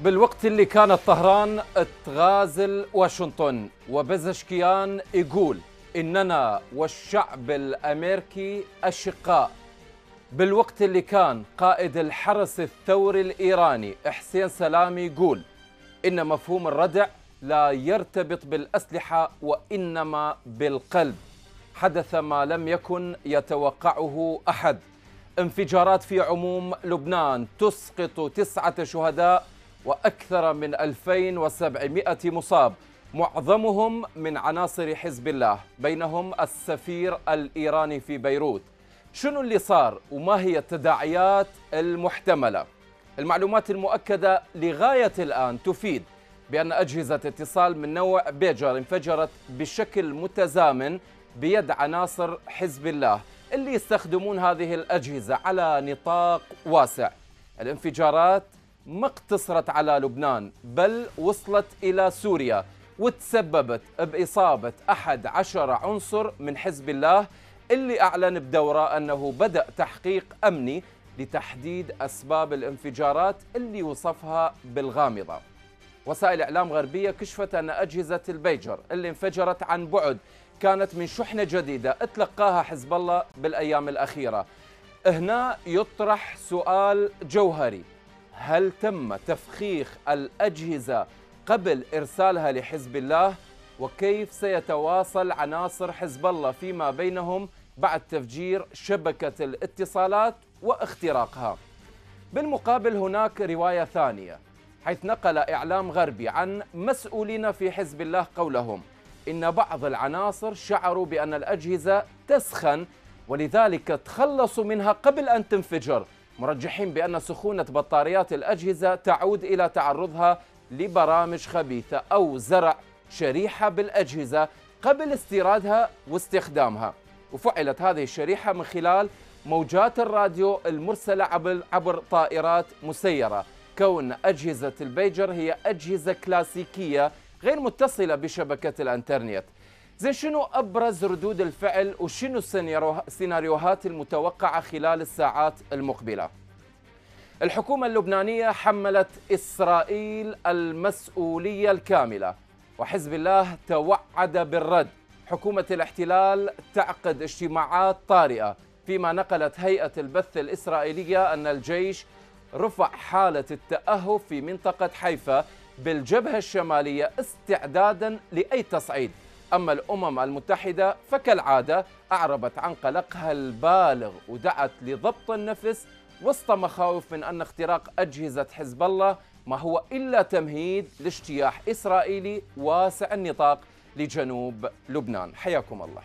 بالوقت اللي كانت طهران تغازل واشنطن وبزشكيان يقول إننا والشعب الأمريكي أشقاء بالوقت اللي كان قائد الحرس الثوري الإيراني حسين سلامي يقول إن مفهوم الردع لا يرتبط بالأسلحة وإنما بالقلب حدث ما لم يكن يتوقعه أحد انفجارات في عموم لبنان تسقط تسعة شهداء وأكثر من 2700 مصاب معظمهم من عناصر حزب الله بينهم السفير الإيراني في بيروت شنو اللي صار وما هي التداعيات المحتملة؟ المعلومات المؤكدة لغاية الآن تفيد بأن أجهزة اتصال من نوع بيجر انفجرت بشكل متزامن بيد عناصر حزب الله اللي يستخدمون هذه الأجهزة على نطاق واسع الانفجارات ما اقتصرت على لبنان بل وصلت إلى سوريا وتسببت بإصابة أحد عشر عنصر من حزب الله اللي أعلن بدورة أنه بدأ تحقيق أمني لتحديد أسباب الانفجارات اللي وصفها بالغامضة وسائل إعلام غربية كشفت أن أجهزة البيجر اللي انفجرت عن بعد كانت من شحنة جديدة اتلقاها حزب الله بالأيام الأخيرة هنا يطرح سؤال جوهري هل تم تفخيخ الأجهزة قبل إرسالها لحزب الله؟ وكيف سيتواصل عناصر حزب الله فيما بينهم بعد تفجير شبكة الاتصالات واختراقها بالمقابل هناك رواية ثانية حيث نقل إعلام غربي عن مسؤولين في حزب الله قولهم إن بعض العناصر شعروا بأن الأجهزة تسخن ولذلك تخلصوا منها قبل أن تنفجر مرجحين بأن سخونة بطاريات الأجهزة تعود إلى تعرضها لبرامج خبيثة أو زرع شريحة بالأجهزة قبل استيرادها واستخدامها وفعلت هذه الشريحة من خلال موجات الراديو المرسلة عبر طائرات مسيرة كون أجهزة البيجر هي أجهزة كلاسيكية غير متصلة بشبكة الأنترنت زين شنو ابرز ردود الفعل وشنو السيناريوهات المتوقعه خلال الساعات المقبله؟ الحكومه اللبنانيه حملت اسرائيل المسؤوليه الكامله وحزب الله توعد بالرد. حكومه الاحتلال تعقد اجتماعات طارئه فيما نقلت هيئه البث الاسرائيليه ان الجيش رفع حاله التاهب في منطقه حيفا بالجبهه الشماليه استعدادا لاي تصعيد. أما الأمم المتحدة فكالعادة أعربت عن قلقها البالغ ودعت لضبط النفس وسط مخاوف من أن اختراق أجهزة حزب الله ما هو إلا تمهيد لاجتياح إسرائيلي واسع النطاق لجنوب لبنان حياكم الله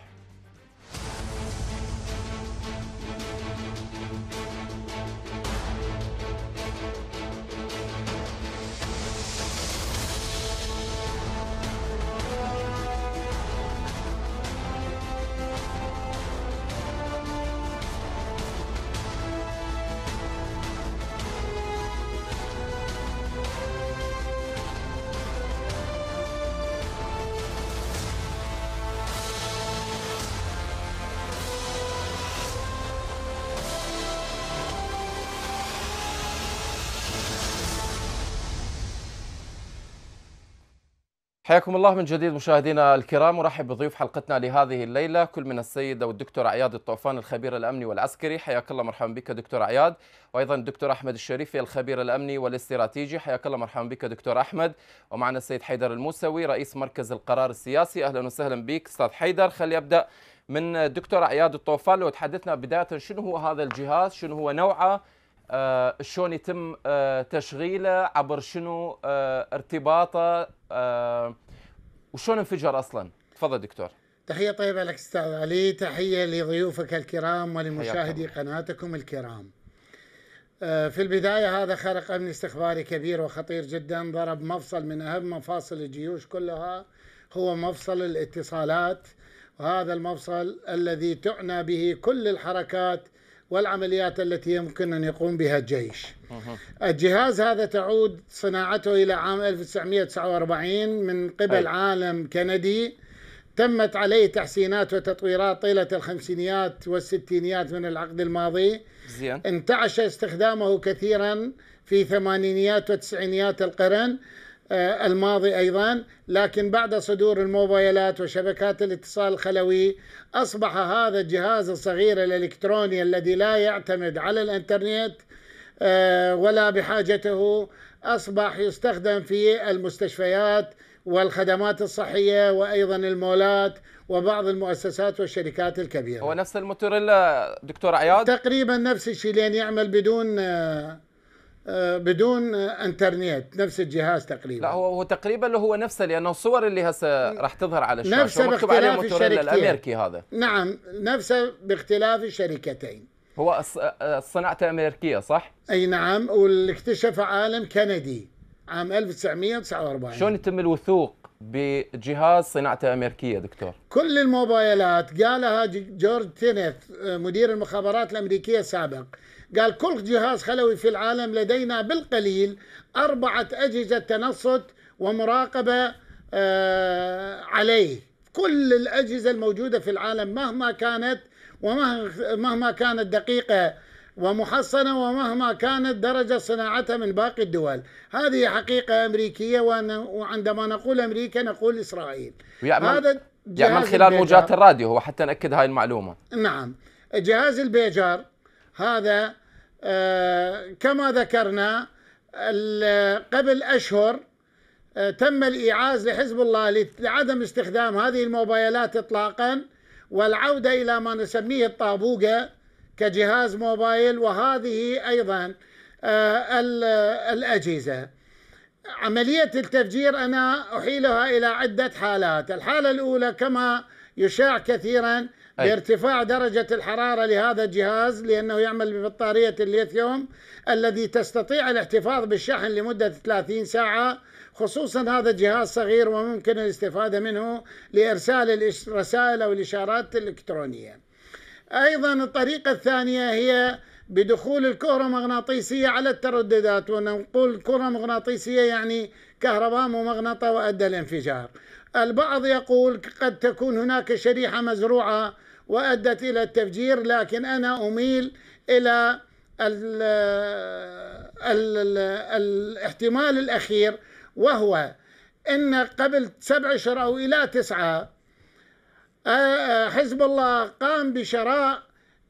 حياكم الله من جديد مشاهدينا الكرام ورحب بضيوف حلقتنا لهذه الليله كل من السيد والدكتور عياد الطوفان الخبير الامني والعسكري حياك الله مرحبا بك دكتور عياد وايضا الدكتور احمد الشريفي الخبير الامني والاستراتيجي حياك الله مرحبا بك دكتور احمد ومعنا السيد حيدر الموسوي رئيس مركز القرار السياسي اهلا وسهلا بك استاذ حيدر خلي ابدا من دكتور عياد الطوفان لو تحدثنا بدايه شنو هو هذا الجهاز شنو هو نوعه آه، شلون يتم آه، تشغيله عبر شنو آه، ارتباطه وشلون انفجر اصلا تفضل دكتور تحية طيبة لك أستاذ علي تحية لضيوفك الكرام ولمشاهدي قناتكم الكرام في البداية هذا خرق أمن استخباري كبير وخطير جدا ضرب مفصل من أهم مفاصل الجيوش كلها هو مفصل الاتصالات وهذا المفصل الذي تعنى به كل الحركات والعمليات التي يمكن أن يقوم بها الجيش الجهاز هذا تعود صناعته إلى عام 1949 من قبل عالم كندي تمت عليه تحسينات وتطويرات طيلة الخمسينيات والستينيات من العقد الماضي زين انتعش استخدامه كثيرا في ثمانينيات وتسعينيات القرن آه، الماضي أيضا لكن بعد صدور الموبايلات وشبكات الاتصال الخلوي أصبح هذا الجهاز الصغير الإلكتروني الذي لا يعتمد على الإنترنت آه، ولا بحاجته أصبح يستخدم في المستشفيات والخدمات الصحية وأيضا المولات وبعض المؤسسات والشركات الكبيرة هو نفس الموتوريلا دكتور عياد؟ تقريبا نفس الشيء لأن يعمل بدون آه، آه، بدون انترنت نفس الجهاز تقريبا لا هو هو تقريبا هو نفسه لانه الصور اللي هسه راح تظهر على الشاشه مكتوب عليه موتوريلا الامريكي هذا نعم نفسه باختلاف الشركتين هو آه، صناعته امريكيه صح؟ اي نعم واللي اكتشفه عالم كندي عام 1949 شلون يتم الوثوق بجهاز صناعته امريكيه دكتور؟ كل الموبايلات قالها جورج تينيث آه، مدير المخابرات الامريكيه السابق قال كل جهاز خلوي في العالم لدينا بالقليل أربعة أجهزة تنصت ومراقبة آه، عليه كل الأجهزة الموجودة في العالم مهما كانت ومهما كانت دقيقة ومحصنة ومهما كانت درجة صناعتها من باقي الدول هذه حقيقة أمريكية وعندما نقول أمريكا نقول إسرائيل يعمل هذا يعمل خلال موجات الراديو هو حتى نأكد هاي المعلومة نعم جهاز البيجار هذا آه، كما ذكرنا قبل أشهر آه، تم الإيعاز لحزب الله لعدم استخدام هذه الموبايلات إطلاقا والعودة إلى ما نسميه الطابوقة كجهاز موبايل وهذه أيضا آه، الأجهزة عملية التفجير أنا أحيلها إلى عدة حالات الحالة الأولى كما يشاع كثيرا بارتفاع درجة الحرارة لهذا الجهاز لأنه يعمل ببطارية الليثيوم الذي تستطيع الاحتفاظ بالشحن لمدة 30 ساعة خصوصا هذا الجهاز صغير وممكن الاستفادة منه لإرسال الرسائل أو الإشارات الإلكترونية أيضا الطريقة الثانية هي بدخول الكرة مغناطيسية على الترددات ونقول كرة مغناطيسية يعني كهرباء ممغنطة وأدى الانفجار البعض يقول قد تكون هناك شريحة مزروعة وأدت إلى التفجير لكن أنا أميل إلى الاحتمال الأخير وهو أن قبل سبع أشهر أو إلى تسعة آه، آه، حزب الله قام بشراء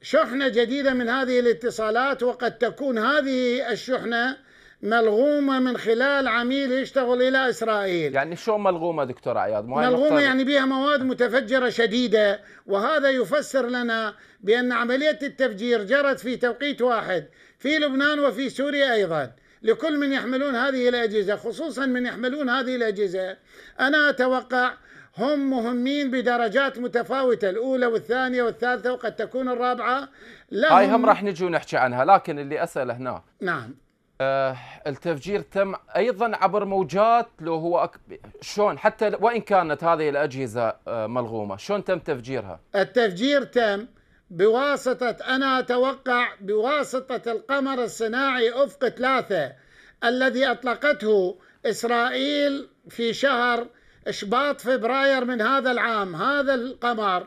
شحنة جديدة من هذه الاتصالات وقد تكون هذه الشحنة ملغومة من خلال عميل يشتغل إلى إسرائيل يعني شو ملغومة دكتور عياض؟ ملغومة يعني بها مواد متفجرة شديدة وهذا يفسر لنا بأن عملية التفجير جرت في توقيت واحد في لبنان وفي سوريا أيضا لكل من يحملون هذه الأجهزة خصوصا من يحملون هذه الأجهزة أنا أتوقع هم مهمين بدرجات متفاوتة الأولى والثانية والثالثة وقد تكون الرابعة لا هاي هم, هم راح نجي ونحكي عنها لكن اللي أسأل هنا نعم آه، التفجير تم ايضا عبر موجات لو هو أك... شلون حتى وان كانت هذه الاجهزه آه، ملغومه شلون تم تفجيرها التفجير تم بواسطه انا اتوقع بواسطه القمر الصناعي افق ثلاثه الذي اطلقته اسرائيل في شهر شباط فبراير من هذا العام هذا القمر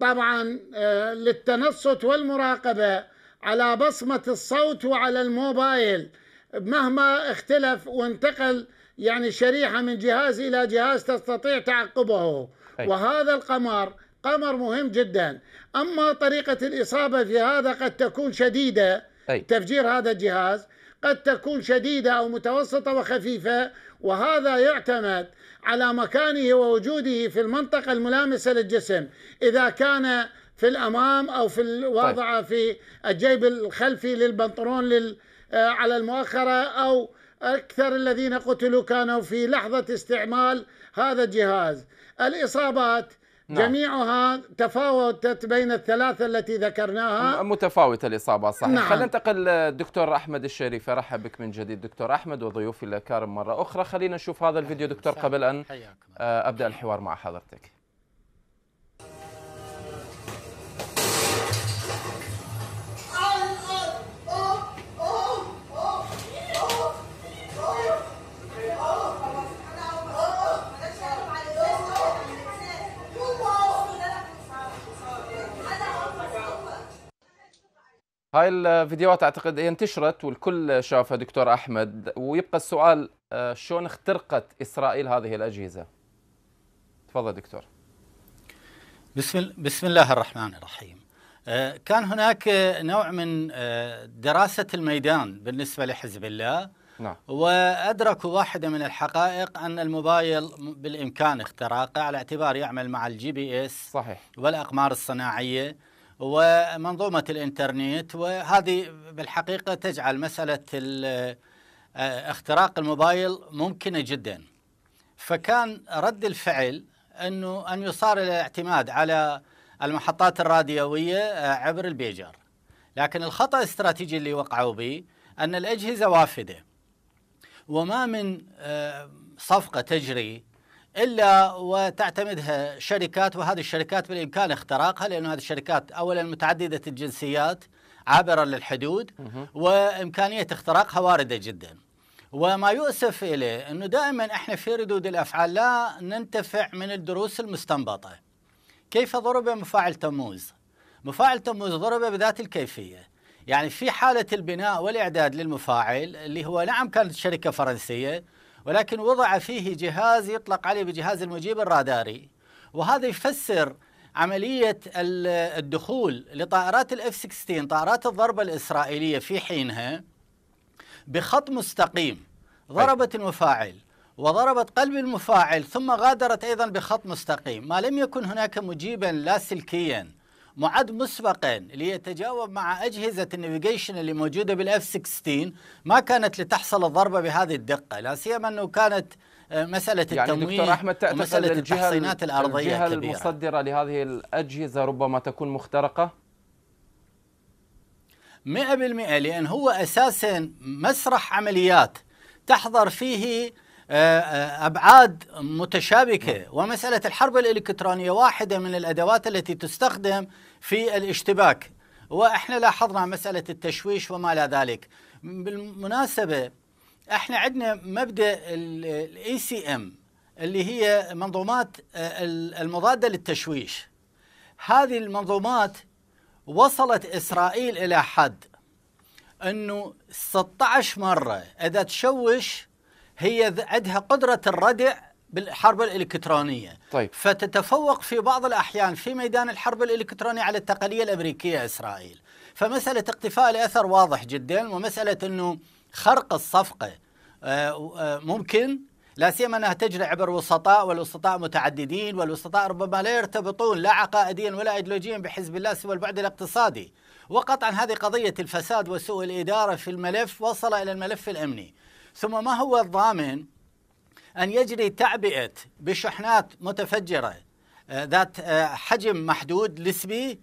طبعا آه، للتنصت والمراقبه على بصمة الصوت وعلى الموبايل مهما اختلف وانتقل يعني شريحة من جهاز إلى جهاز تستطيع تعقبه وهذا القمر قمر مهم جدا أما طريقة الإصابة في هذا قد تكون شديدة تفجير هذا الجهاز قد تكون شديدة أو متوسطة وخفيفة وهذا يعتمد على مكانه ووجوده في المنطقة الملامسة للجسم إذا كان في الامام او في الواضعه طيب. في الجيب الخلفي للبنطلون لل آه، على المؤخره او اكثر الذين قتلوا كانوا في لحظه استعمال هذا الجهاز الاصابات نعم. جميعها تفاوتت بين الثلاثة التي ذكرناها متفاوتة الإصابة صحيح نعم. خلينا ننتقل دكتور أحمد الشريف أرحب بك من جديد دكتور أحمد وضيوفي الأكارم مرة أخرى خلينا نشوف هذا الفيديو دكتور قبل أن آه، أبدأ الحوار مع حضرتك هاي الفيديوهات اعتقد هي انتشرت والكل شافها دكتور احمد ويبقى السؤال آه، شلون اخترقت اسرائيل هذه الاجهزه؟ تفضل دكتور. بسم بسم الله الرحمن الرحيم. آه، كان هناك نوع من آه، دراسه الميدان بالنسبه لحزب الله نعم. وادركوا واحده من الحقائق ان الموبايل بالامكان اختراقه على اعتبار يعمل مع الجي بي اس صحيح والاقمار الصناعيه ومنظومة الإنترنت وهذه بالحقيقة تجعل مسألة آه، اختراق الموبايل ممكنة جدا فكان رد الفعل أنه أن يصار إلى الاعتماد على المحطات الراديوية آه، عبر البيجر لكن الخطأ الاستراتيجي اللي وقعوا به أن الأجهزة وافدة وما من آه، صفقة تجري الا وتعتمدها شركات وهذه الشركات بالامكان اختراقها لأن هذه الشركات اولا متعدده الجنسيات عابره للحدود وامكانيه اختراقها وارده جدا. وما يؤسف اليه انه دائما احنا في ردود الافعال لا ننتفع من الدروس المستنبطه. كيف ضرب مفاعل تموز؟ مفاعل تموز ضرب بذات الكيفيه. يعني في حاله البناء والاعداد للمفاعل اللي هو نعم كانت شركه فرنسيه ولكن وضع فيه جهاز يطلق عليه بجهاز المجيب الراداري وهذا يفسر عملية الدخول لطائرات الاف 16 طائرات الضربة الإسرائيلية في حينها بخط مستقيم طيب. ضربت المفاعل وضربت قلب المفاعل ثم غادرت أيضا بخط مستقيم ما لم يكن هناك مجيبا لاسلكيا معد مسبقا ليتجاوب مع أجهزة النافيجيشن اللي موجودة بالأف 16 ما كانت لتحصل الضربة بهذه الدقة لا سيما أنه كانت آه، مسألة يعني التمويل دكتور أحمد تعتقد مسألة التحصينات الأرضية الجهة كبيرة. المصدرة لهذه الأجهزة ربما تكون مخترقة؟ مئة بالمئة لأن هو أساسا مسرح عمليات تحضر فيه آه، آه، أبعاد متشابكة نعم. ومسألة الحرب الإلكترونية واحدة من الأدوات التي تستخدم في الاشتباك واحنا لاحظنا مساله التشويش وما الى ذلك بالمناسبه احنا عندنا مبدا الاي سي ام اللي هي منظومات آه، المضاده للتشويش هذه المنظومات وصلت اسرائيل الى حد انه 16 مره اذا تشوش هي عندها قدره الردع بالحرب الإلكترونية طيب. فتتفوق في بعض الأحيان في ميدان الحرب الإلكترونية على التقنية الأمريكية إسرائيل فمسألة اقتفاء الأثر واضح جدا ومسألة أنه خرق الصفقة آه، آه، ممكن لا سيما انها تجري عبر وسطاء والوسطاء متعددين والوسطاء ربما لا يرتبطون لا عقائديا ولا ايديولوجيا بحزب الله سوى البعد الاقتصادي وقطعا هذه قضيه الفساد وسوء الاداره في الملف وصل الى الملف الامني ثم ما هو الضامن أن يجري تعبئة بشحنات متفجرة آه، ذات آه، حجم محدود نسبي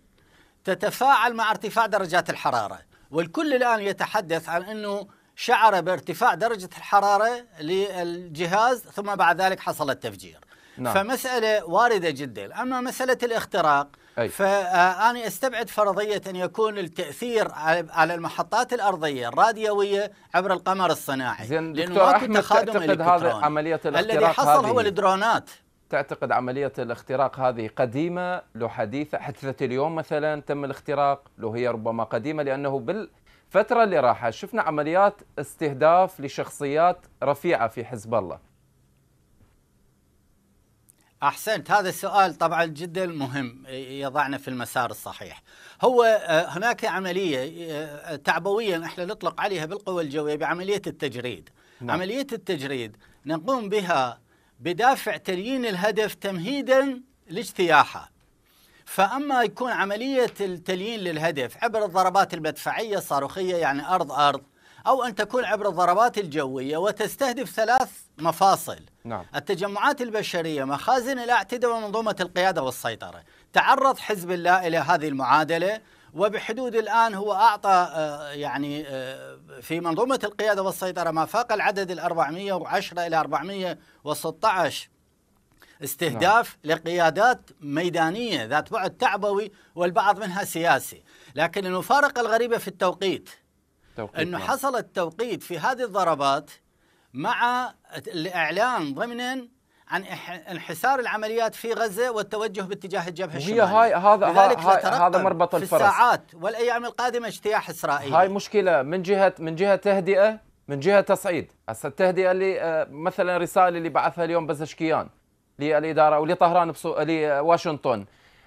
تتفاعل مع ارتفاع درجات الحرارة والكل الآن يتحدث عن أنه شعر بارتفاع درجة الحرارة للجهاز ثم بعد ذلك حصل التفجير نعم. فمسألة واردة جدا أما مسألة الاختراق أي. فأنا أستبعد فرضية أن يكون التأثير على المحطات الأرضية الراديوية عبر القمر الصناعي زين دكتور أحمد تعتقد هذا عملية الاختراق الذي حصل هذه. هو الدرونات تعتقد عملية الاختراق هذه قديمة لو حديثة حدثت اليوم مثلا تم الاختراق لو هي ربما قديمة لأنه بالفترة اللي راحت شفنا عمليات استهداف لشخصيات رفيعة في حزب الله احسنت هذا السؤال طبعا جدا مهم يضعنا في المسار الصحيح. هو آه، هناك عمليه آه، تعبويا احنا نطلق عليها بالقوى الجويه بعمليه التجريد. نعم. عمليه التجريد نقوم بها بدافع تليين الهدف تمهيدا لاجتياحه. فاما يكون عمليه التليين للهدف عبر الضربات المدفعيه الصاروخيه يعني ارض ارض او ان تكون عبر الضربات الجويه وتستهدف ثلاث مفاصل نعم. التجمعات البشرية مخازن الاعتداء ومنظومة القيادة والسيطرة تعرض حزب الله إلى هذه المعادلة وبحدود الآن هو أعطى آه، يعني آه، في منظومة القيادة والسيطرة ما فاق العدد ال 410 إلى 416 استهداف نعم. لقيادات ميدانية ذات بعد تعبوي والبعض منها سياسي لكن المفارقة الغريبة في التوقيت أنه نعم. حصل التوقيت في هذه الضربات مع الإعلان ضمنا عن انحسار العمليات في غزه والتوجه باتجاه الجبهه الشماليه هي هاي هذا لذلك هاي هذا مربط الفرس في الساعات والايام القادمه اجتياح اسرائيل هاي مشكله من جهه من جهه تهدئه من جهه تصعيد هسه التهدئه اللي آه، مثلا رساله اللي بعثها اليوم بزشكيان للاداره ولطهران لواشنطن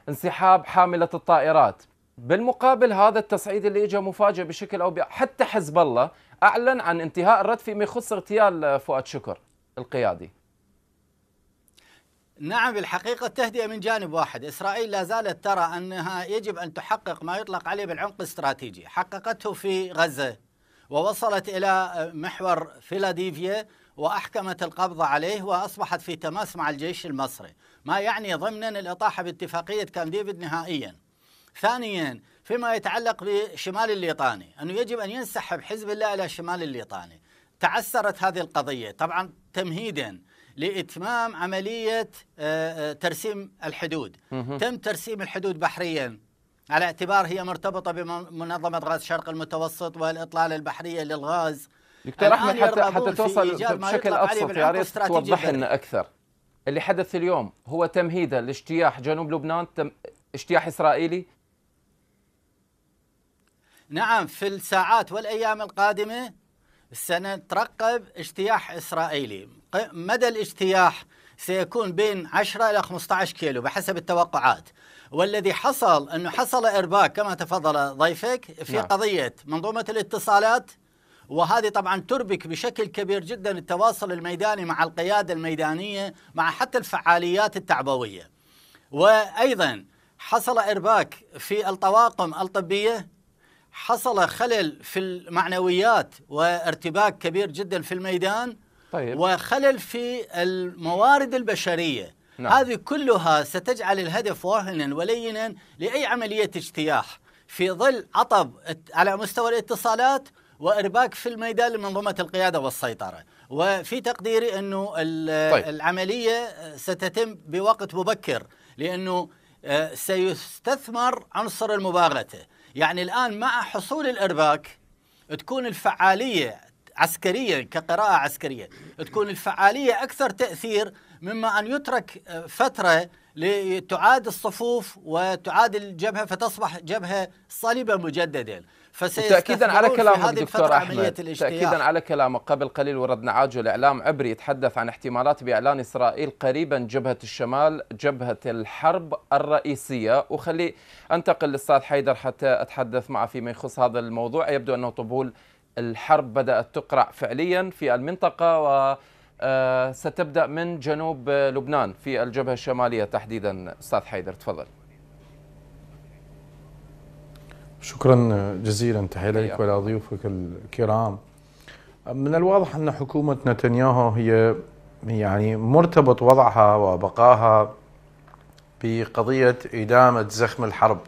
انسحاب حامله الطائرات بالمقابل هذا التصعيد اللي اجى مفاجئ بشكل او بي... حتى حزب الله أعلن عن انتهاء الرد فيما يخص اغتيال آه، فؤاد شكر القيادي نعم بالحقيقة التهدئة من جانب واحد إسرائيل لا زالت ترى أنها يجب أن تحقق ما يطلق عليه بالعمق الاستراتيجي حققته في غزة ووصلت إلى آه، محور فيلاديفيا وأحكمت القبض عليه وأصبحت في تماس مع الجيش المصري ما يعني ضمنا الإطاحة باتفاقية كام ديفيد نهائيا ثانيا فيما يتعلق بشمال الليطاني أنه يجب أن ينسحب حزب الله إلى شمال الليطاني تعسرت هذه القضية طبعا تمهيدا لإتمام عملية آه، آه، ترسيم الحدود تم ترسيم الحدود بحريا على اعتبار هي مرتبطة بمنظمة غاز شرق المتوسط والإطلالة البحرية للغاز دكتور أحمد حتى, حتى توصل بشكل أبسط يا ريت توضح لنا أكثر اللي حدث اليوم هو تمهيدا لاجتياح جنوب لبنان تم اجتياح إسرائيلي نعم في الساعات والأيام القادمة سنترقب اجتياح إسرائيلي مدى الاجتياح سيكون بين 10 إلى 15 كيلو بحسب التوقعات والذي حصل أنه حصل إرباك كما تفضل ضيفك في نعم. قضية منظومة الاتصالات وهذه طبعا تربك بشكل كبير جدا التواصل الميداني مع القيادة الميدانية مع حتى الفعاليات التعبوية وأيضا حصل إرباك في الطواقم الطبية حصل خلل في المعنويات وارتباك كبير جدا في الميدان طيب. وخلل في الموارد البشريه نعم. هذه كلها ستجعل الهدف واهنا ولينا لاي عمليه اجتياح في ظل عطب على مستوى الاتصالات وارباك في الميدان لمنظومه القياده والسيطره وفي تقديري انه طيب. العمليه ستتم بوقت مبكر لانه آه، سيستثمر عنصر المباغته يعني الآن مع حصول الإرباك تكون الفعالية عسكرية كقراءة عسكرية تكون الفعالية أكثر تأثير مما أن يترك فترة لتعاد الصفوف وتعاد الجبهة فتصبح جبهة صلبة مجددا تأكيدا على كلامك دكتور أحمد تأكيدا على كلامك قبل قليل وردنا عاجل إعلام عبري يتحدث عن احتمالات بإعلان إسرائيل قريبا جبهة الشمال جبهة الحرب الرئيسية وخلي أنتقل للأستاذ حيدر حتى أتحدث معه فيما يخص هذا الموضوع يبدو أنه طبول الحرب بدأت تقرع فعليا في المنطقة و آه، ستبدأ من جنوب لبنان في الجبهة الشمالية تحديدا أستاذ حيدر تفضل شكرا جزيلا تحياتي لك ولضيوفك الكرام من الواضح أن حكومة نتنياهو هي يعني مرتبط وضعها وبقاها بقضية إدامة زخم الحرب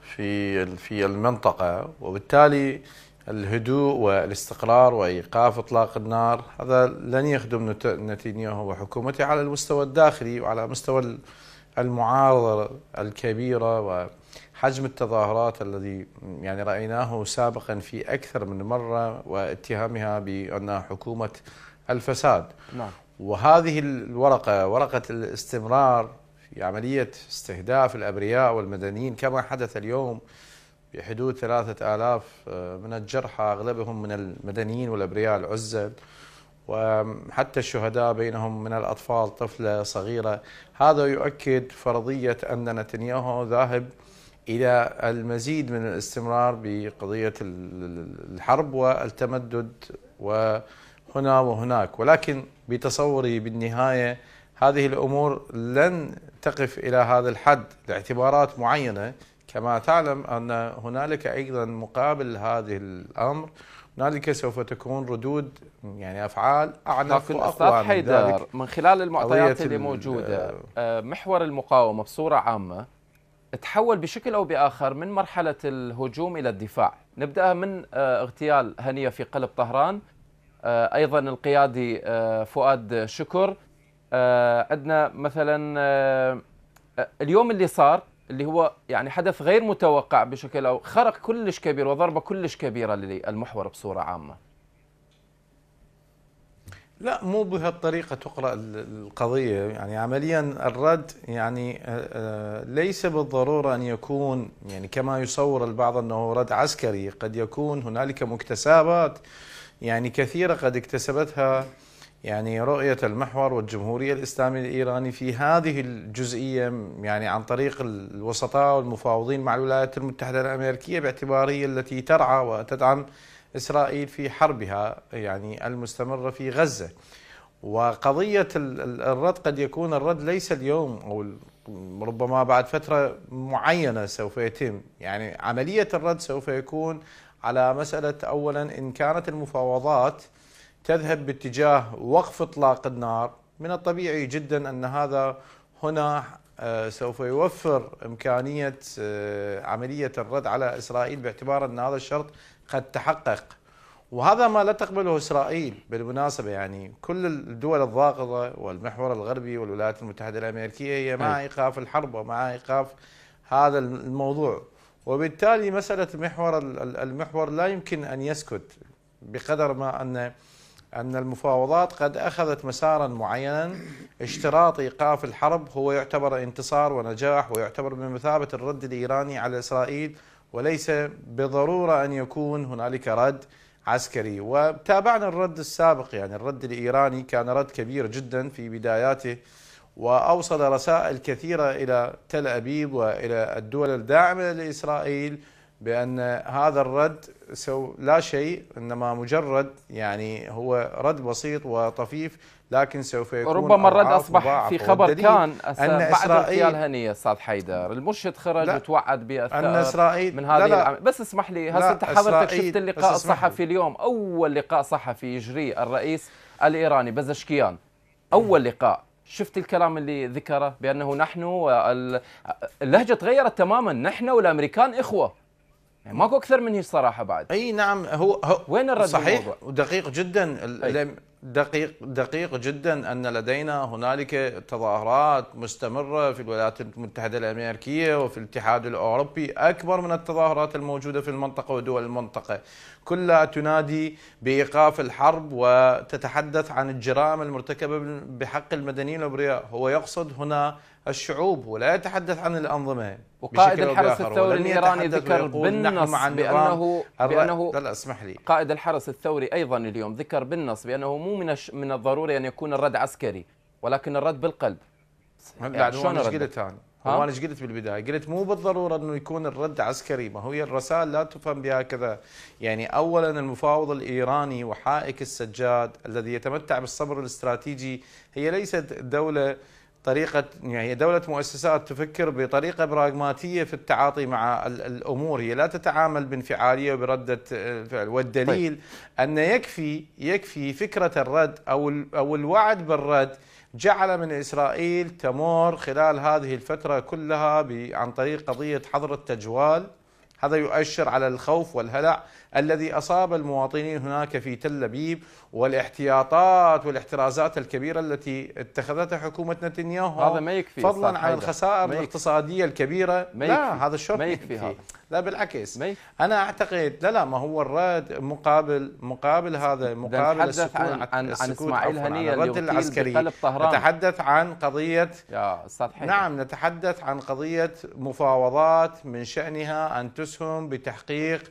في في المنطقة وبالتالي الهدوء والاستقرار وإيقاف إطلاق النار هذا لن يخدم نتنياهو وحكومته على المستوى الداخلي وعلى مستوى المعارضة الكبيرة و حجم التظاهرات الذي يعني رأيناه سابقا في أكثر من مرة واتهامها بأنها حكومة الفساد نعم. وهذه الورقة ورقة الاستمرار في عملية استهداف الأبرياء والمدنيين كما حدث اليوم بحدود ثلاثة آلاف آه، من الجرحى أغلبهم من المدنيين والأبرياء العزل وحتى الشهداء بينهم من الأطفال طفلة صغيرة هذا يؤكد فرضية أن نتنياهو ذاهب الى المزيد من الاستمرار بقضيه الحرب والتمدد وهنا وهناك ولكن بتصوري بالنهايه هذه الامور لن تقف الى هذا الحد لاعتبارات معينه كما تعلم ان هنالك ايضا مقابل هذه الامر هنالك سوف تكون ردود يعني افعال اعنف واقوى حيدر من خلال المعطيات اللي موجوده آه. آه، محور المقاومه بصوره عامه تحول بشكل او باخر من مرحله الهجوم الى الدفاع، نبداها من آه، اغتيال هنيه في قلب طهران، آه، ايضا القيادي آه، فؤاد شكر، عندنا مثلا اليوم اللي صار اللي هو يعني حدث غير متوقع بشكل او خرق كلش كبير وضربه كلش كبيره للمحور بصوره عامه. لا مو بهالطريقة تقرأ القضية يعني عمليا الرد يعني آه، آه، ليس بالضرورة أن يكون يعني كما يصور البعض أنه رد عسكري قد يكون هنالك مكتسبات يعني كثيرة قد اكتسبتها يعني رؤية المحور والجمهورية الإسلامية الإيراني في هذه الجزئية يعني عن طريق الوسطاء والمفاوضين مع الولايات المتحدة الأمريكية باعتبار هي التي ترعى وتدعم إسرائيل في حربها يعني المستمرة في غزة وقضية الرد قد يكون الرد ليس اليوم أو ربما بعد فترة معينة سوف يتم يعني عملية الرد سوف يكون على مسألة أولا إن كانت المفاوضات تذهب باتجاه وقف إطلاق النار من الطبيعي جدا أن هذا هنا آه، سوف يوفر إمكانية آه، عملية الرد على إسرائيل باعتبار أن هذا الشرط قد تحقق وهذا ما لا تقبله اسرائيل بالمناسبه يعني كل الدول الضاغطه والمحور الغربي والولايات المتحده الامريكيه هي مع ايقاف الحرب ومع ايقاف هذا الموضوع وبالتالي مساله محور المحور لا يمكن ان يسكت بقدر ما ان ان المفاوضات قد اخذت مسارا معينا اشتراط ايقاف الحرب هو يعتبر انتصار ونجاح ويعتبر بمثابه الرد الايراني على اسرائيل وليس بضروره ان يكون هنالك رد عسكري وتابعنا الرد السابق يعني الرد الايراني كان رد كبير جدا في بداياته واوصل رسائل كثيره الى تل ابيب والى الدول الداعمه لاسرائيل بان هذا الرد لا شيء انما مجرد يعني هو رد بسيط وطفيف لكن سوف يكون ربما الرد اصبح في خبر كان أن بعد اغتيال هنيه استاذ حيدر المرشد خرج وتوعد باثار من هذه لا لا بس اسمح لي هسه انت حضرتك شفت اللقاء الصحفي اليوم اول لقاء صحفي يجري الرئيس الايراني بزشكيان اول لقاء شفت الكلام اللي ذكره بانه نحن اللهجه تغيرت تماما نحن والامريكان اخوه يعني ماكو اكثر من هي الصراحه بعد اي نعم هو, هو وين الرد صحيح الموضوع؟ ودقيق جدا دقيق دقيق جدا ان لدينا هنالك تظاهرات مستمره في الولايات المتحده الامريكيه وفي الاتحاد الاوروبي اكبر من التظاهرات الموجوده في المنطقه ودول المنطقه كلها تنادي بايقاف الحرب وتتحدث عن الجرائم المرتكبه بحق المدنيين الابرياء هو يقصد هنا الشعوب ولا يتحدث عن الأنظمة وقائد الحرس الثوري الإيراني ذكر بالنص بأنه, بأنه لا اسمح لي قائد الحرس الثوري أيضا اليوم ذكر بالنص بأنه مو من من الضروري أن يكون الرد عسكري ولكن الرد بالقلب يعني لا شلون ايش قلت انا؟ هو انا ايش قلت بالبدايه؟ قلت مو بالضروره انه يكون الرد عسكري، ما هي الرسائل لا تفهم بهكذا، يعني اولا المفاوض الايراني وحائك السجاد الذي يتمتع بالصبر الاستراتيجي هي ليست دوله طريقة يعني دولة مؤسسات تفكر بطريقة براغماتية في التعاطي مع الأمور هي لا تتعامل بانفعالية وبردة آه، فعل والدليل طيب. أن يكفي يكفي فكرة الرد أو أو الوعد بالرد جعل من إسرائيل تمر خلال هذه الفترة كلها عن طريق قضية حظر التجوال هذا يؤشر على الخوف والهلع الذي أصاب المواطنين هناك في تل أبيب والاحتياطات والاحترازات الكبيرة التي اتخذتها حكومة نتنياهو هذا ما يكفي فضلا عن الخسائر الاقتصادية الكبيرة ما يكفي. لا هذا الشرط ما يكفي, هذا. لا بالعكس ما يكفي. أنا أعتقد لا لا ما هو الرد مقابل مقابل هذا مقابل السكون عن, عن, عن إسماعيل هنية الرد العسكري نتحدث عن قضية يا أستاذ نعم نتحدث عن قضية مفاوضات من شأنها أن تسهم بتحقيق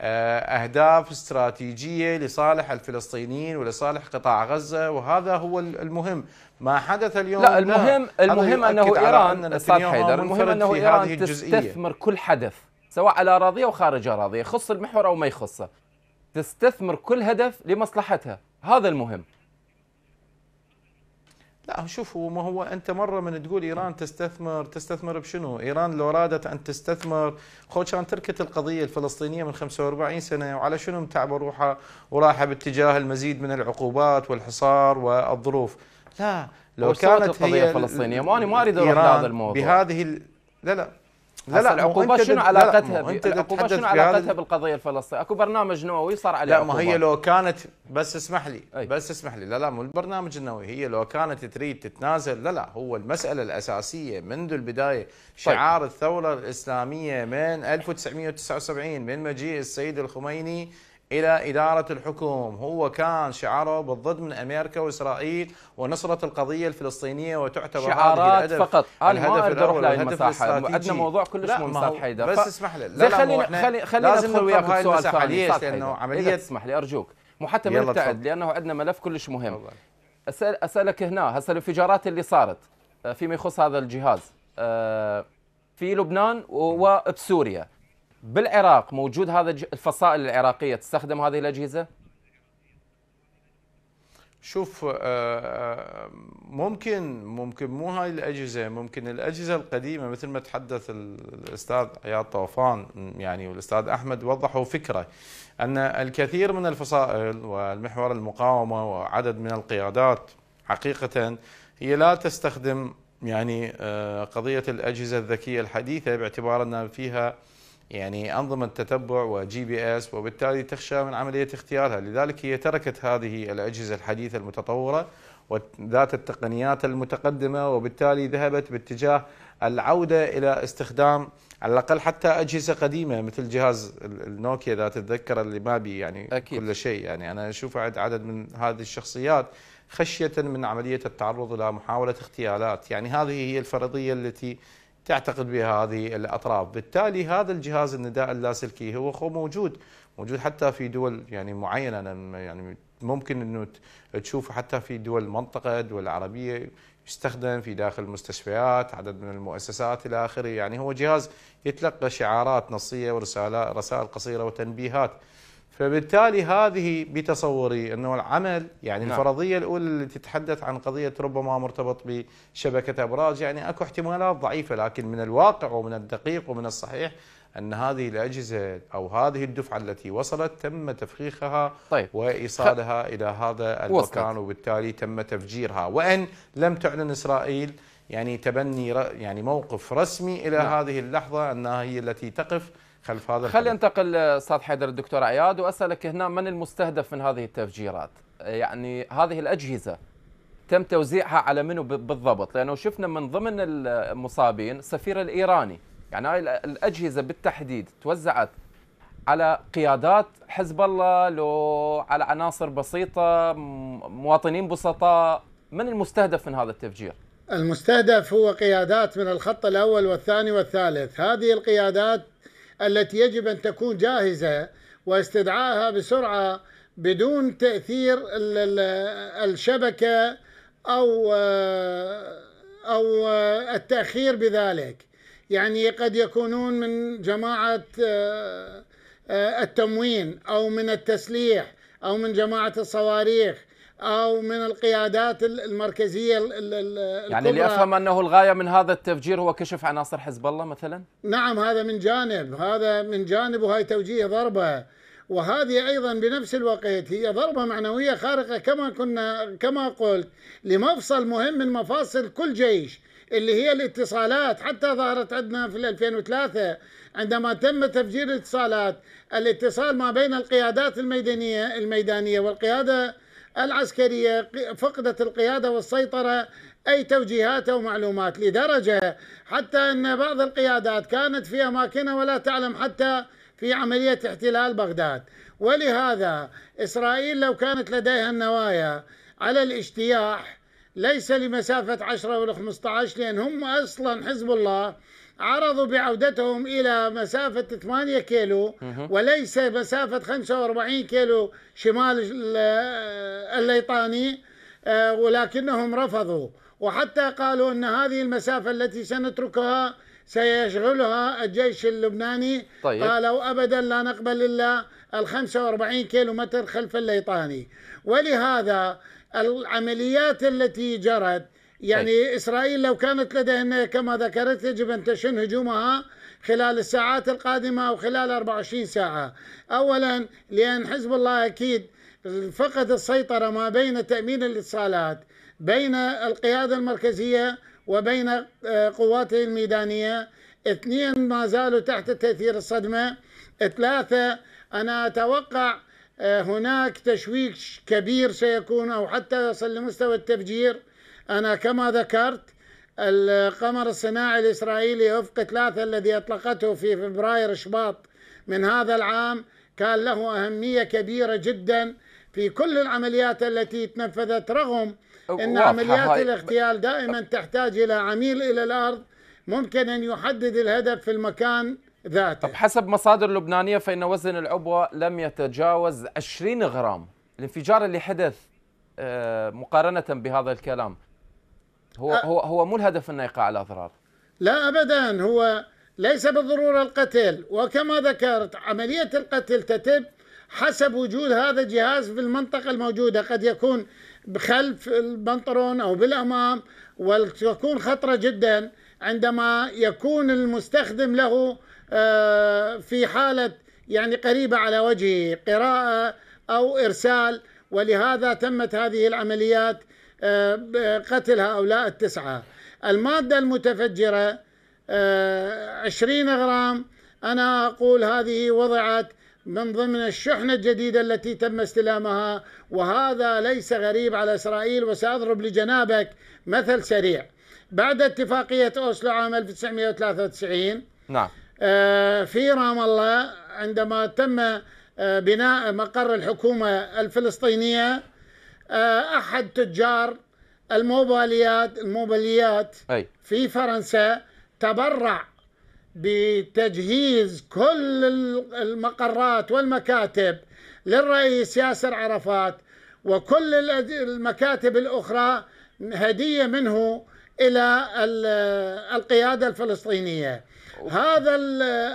آه، أهداف استراتيجية لصالح الفلسطينيين ولصالح قطاع غزة وهذا هو المهم ما حدث اليوم لا المهم لا. المهم أنه إيران أستاذ حيدر المهم أنه إيران تستثمر كل حدث سواء على أراضيها خارج أراضيها يخص المحور أو ما يخصه تستثمر كل هدف لمصلحتها هذا المهم لا شوف ما هو انت مره من تقول ايران تستثمر تستثمر بشنو؟ ايران لو رادت ان تستثمر خو كان تركت القضيه الفلسطينيه من 45 سنه وعلى شنو متعبه روحها وراحه باتجاه المزيد من العقوبات والحصار والظروف. لا لو كانت القضيه هي الفلسطينيه ما انا ما اريد اروح لهذا الموضوع بهذه لا لا لا لا العقوبات شنو علاقتها شنو علاقتها بالقضيه الفلسطينيه؟ اكو برنامج نووي صار عليه لا ما هي لو كانت بس اسمح لي أي. بس اسمح لي لا لا مو البرنامج النووي هي لو كانت تريد تتنازل لا لا هو المساله الاساسيه منذ البدايه طيب. شعار طيب. الثوره الاسلاميه من 1979 من مجيء السيد الخميني إلى إدارة الحكم هو كان شعاره بالضد من أمريكا وإسرائيل ونصرة القضية الفلسطينية وتعتبر شعارات الهدف فقط أنا الهدف ما أقدر لهي المساحة عندنا موضوع كلش مو مساحة حيدر بس اسمح لي لا, لا خلينا خلينا ندخل وياك بسؤال ثاني لأنه عملية تسمح لي أرجوك مو حتى ما نبتعد لأنه عندنا ملف كلش مهم أسأل أسألك هنا هسه الانفجارات اللي صارت آه، فيما يخص هذا الجهاز آه، في لبنان وبسوريا بالعراق موجود هذا الفصائل العراقية تستخدم هذه الأجهزة؟ شوف آه، آه، ممكن ممكن مو هاي الاجهزه ممكن الاجهزه القديمه مثل ما تحدث الاستاذ عياد طوفان يعني والاستاذ احمد وضحوا فكره ان الكثير من الفصائل والمحور المقاومه وعدد من القيادات حقيقه هي لا تستخدم يعني آه، قضيه الاجهزه الذكيه الحديثه باعتبار ان فيها يعني أنظمة تتبع وجي بي اس وبالتالي تخشى من عملية اختيارها لذلك هي تركت هذه الأجهزة الحديثة المتطورة وذات التقنيات المتقدمة وبالتالي ذهبت باتجاه العودة إلى استخدام على الأقل حتى أجهزة قديمة مثل جهاز النوكيا إذا تتذكر اللي ما بي يعني أكيد. كل شيء يعني أنا أشوف عدد من هذه الشخصيات خشية من عملية التعرض إلى محاولة اغتيالات يعني هذه هي الفرضية التي تعتقد بها هذه الاطراف، بالتالي هذا الجهاز النداء اللاسلكي هو خو موجود موجود حتى في دول يعني معينه يعني ممكن انه تشوفه حتى في دول المنطقه، الدول العربيه يستخدم في داخل المستشفيات، عدد من المؤسسات الى اخره، يعني هو جهاز يتلقى شعارات نصيه ورسائل رسائل قصيره وتنبيهات فبالتالي هذه بتصوري انه العمل يعني نعم. الفرضيه الاولى اللي تتحدث عن قضيه ربما مرتبط بشبكه ابراج يعني اكو احتمالات ضعيفه لكن من الواقع ومن الدقيق ومن الصحيح ان هذه الاجهزه او هذه الدفعه التي وصلت تم تفخيخها طيب. وايصالها خ... الى هذا المكان وصلت. وبالتالي تم تفجيرها وان لم تعلن اسرائيل يعني تبني يعني موقف رسمي الى نعم. هذه اللحظه انها هي التي تقف خلف هذا خلي انتقل استاذ حيدر الدكتور عياد واسالك هنا من المستهدف من هذه التفجيرات؟ يعني هذه الاجهزه تم توزيعها على منو بالضبط؟ لانه شفنا من ضمن المصابين السفير الايراني، يعني هاي الاجهزه بالتحديد توزعت على قيادات حزب الله لو على عناصر بسيطه مواطنين بسطاء، من المستهدف من هذا التفجير؟ المستهدف هو قيادات من الخط الاول والثاني والثالث، هذه القيادات التي يجب أن تكون جاهزة واستدعائها بسرعة بدون تأثير الشبكة أو أو التأخير بذلك يعني قد يكونون من جماعة آه، آه، التموين أو من التسليح أو من جماعة الصواريخ او من القيادات المركزيه الكبرى يعني اللي افهم انه الغايه من هذا التفجير هو كشف عناصر حزب الله مثلا؟ نعم هذا من جانب، هذا من جانب وهي توجيه ضربه وهذه ايضا بنفس الوقت هي ضربه معنويه خارقه كما كنا كما قلت لمفصل مهم من مفاصل كل جيش اللي هي الاتصالات حتى ظهرت عندنا في 2003 عندما تم تفجير الاتصالات الاتصال ما بين القيادات الميدانيه الميدانيه والقياده العسكرية فقدت القيادة والسيطرة أي توجيهات أو معلومات لدرجة حتى أن بعض القيادات كانت في أماكنها ولا تعلم حتى في عملية احتلال بغداد ولهذا إسرائيل لو كانت لديها النوايا على الاجتياح ليس لمسافة 10 و 15 لأن هم أصلا حزب الله عرضوا بعودتهم إلى مسافة 8 كيلو وليس مسافة 45 كيلو شمال الليطاني آه، ولكنهم رفضوا وحتى قالوا أن هذه المسافة التي سنتركها سيشغلها الجيش اللبناني طيب. قالوا أبدا لا نقبل إلا ال 45 كيلو متر خلف الليطاني ولهذا العمليات التي جرت يعني أي. طيب. إسرائيل لو كانت لديهن كما ذكرت يجب أن تشن هجومها خلال الساعات القادمة أو خلال 24 ساعة أولا لأن حزب الله أكيد فقد السيطرة ما بين تأمين الاتصالات بين القيادة المركزية وبين آه، قواته الميدانية اثنين ما زالوا تحت تأثير الصدمة ثلاثة أنا أتوقع آه، هناك تشويش كبير سيكون أو حتى يصل لمستوى التفجير أنا كما ذكرت القمر الصناعي الإسرائيلي أفق ثلاثة الذي أطلقته في فبراير شباط من هذا العام كان له أهمية كبيرة جدا في كل العمليات التي تنفذت رغم أن عمليات الاغتيال دائما تحتاج إلى عميل إلى الأرض ممكن أن يحدد الهدف في المكان ذاته طب حسب مصادر لبنانية فإن وزن العبوة لم يتجاوز 20 غرام الانفجار اللي حدث آه، مقارنة بهذا الكلام هو هو هو مو الهدف انه يقع الاضرار لا ابدا هو ليس بالضروره القتل وكما ذكرت عمليه القتل تتم حسب وجود هذا الجهاز في المنطقه الموجوده قد يكون خلف البنطلون او بالامام وتكون خطره جدا عندما يكون المستخدم له آه، في حاله يعني قريبه على وجهه قراءه او ارسال ولهذا تمت هذه العمليات آه، قتل هؤلاء التسعة المادة المتفجرة آه، عشرين غرام أنا أقول هذه وضعت من ضمن الشحنة الجديدة التي تم استلامها وهذا ليس غريب على إسرائيل وسأضرب لجنابك مثل سريع بعد اتفاقية أوسلو عام 1993 نعم آه، في رام الله عندما تم بناء مقر الحكومة الفلسطينية آه، احد تجار الموباليات الموبايلات في فرنسا تبرع بتجهيز كل المقرات والمكاتب للرئيس ياسر عرفات وكل المكاتب الاخرى هديه منه الى القياده الفلسطينيه هذا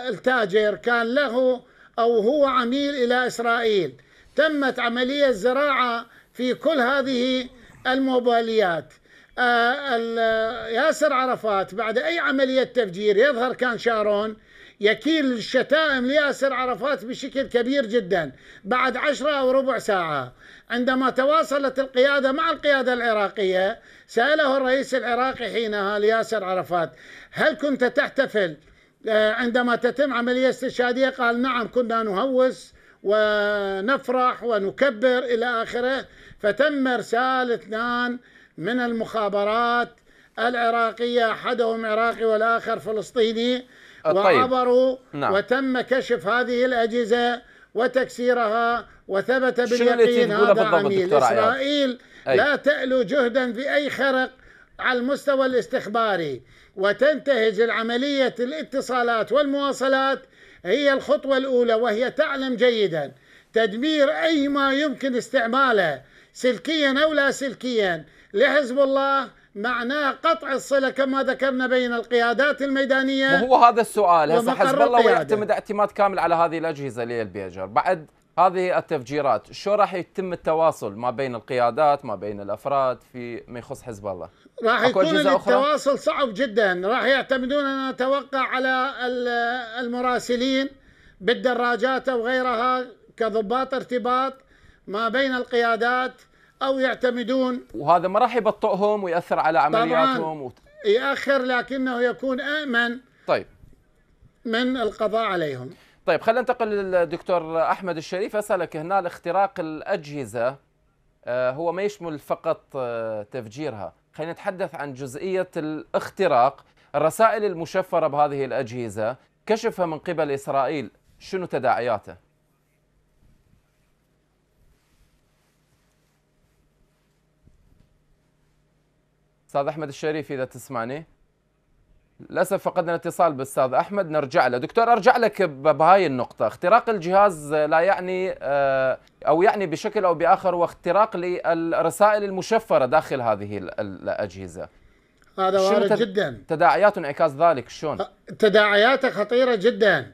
التاجر كان له او هو عميل الى اسرائيل تمت عمليه زراعه في كل هذه الموباليات آه، ياسر عرفات بعد أي عملية تفجير يظهر كان شارون يكيل الشتائم لياسر عرفات بشكل كبير جدا بعد عشرة أو ربع ساعة عندما تواصلت القيادة مع القيادة العراقية سأله الرئيس العراقي حينها لياسر عرفات هل كنت تحتفل آه، عندما تتم عملية استشهادية قال نعم كنا نهوس ونفرح ونكبر إلى آخره فتم إرسال اثنان من المخابرات العراقية أحدهم عراقي والآخر فلسطيني آه، طيب. وعبروا نعم. وتم كشف هذه الأجهزة وتكسيرها وثبت باليقين هذا عميل إسرائيل أي. لا تألو جهدا في أي خرق على المستوى الاستخباري وتنتهج العملية الاتصالات والمواصلات هي الخطوة الأولى وهي تعلم جيدا تدمير أي ما يمكن استعماله سلكيا أو لا سلكيا لحزب الله معناه قطع الصلة كما ذكرنا بين القيادات الميدانية وهو هذا السؤال هسه حزب الله ويعتمد اعتماد كامل على هذه الأجهزة ليل بيجر بعد هذه التفجيرات شو راح يتم التواصل ما بين القيادات ما بين الافراد في ما يخص حزب الله راح يكون التواصل صعب جدا راح يعتمدون انا اتوقع على المراسلين بالدراجات او غيرها كضباط ارتباط ما بين القيادات او يعتمدون وهذا ما راح يبطئهم وياثر على عملياتهم طبعاً ياخر لكنه يكون امن طيب من القضاء عليهم طيب خلينا ننتقل للدكتور احمد الشريف اسالك هنا الاختراق الاجهزه آه، هو ما يشمل فقط آه، تفجيرها خلينا نتحدث عن جزئيه الاختراق الرسائل المشفره بهذه الاجهزه كشفها من قبل اسرائيل شنو تداعياته استاذ احمد الشريف اذا تسمعني للاسف فقدنا اتصال بالاستاذ احمد نرجع له دكتور ارجع لك بهاي النقطه اختراق الجهاز لا يعني آه، او يعني بشكل او باخر هو اختراق للرسائل المشفره داخل هذه الاجهزه هذا وارد جدا تداعيات انعكاس ذلك شلون تداعياته خطيره جدا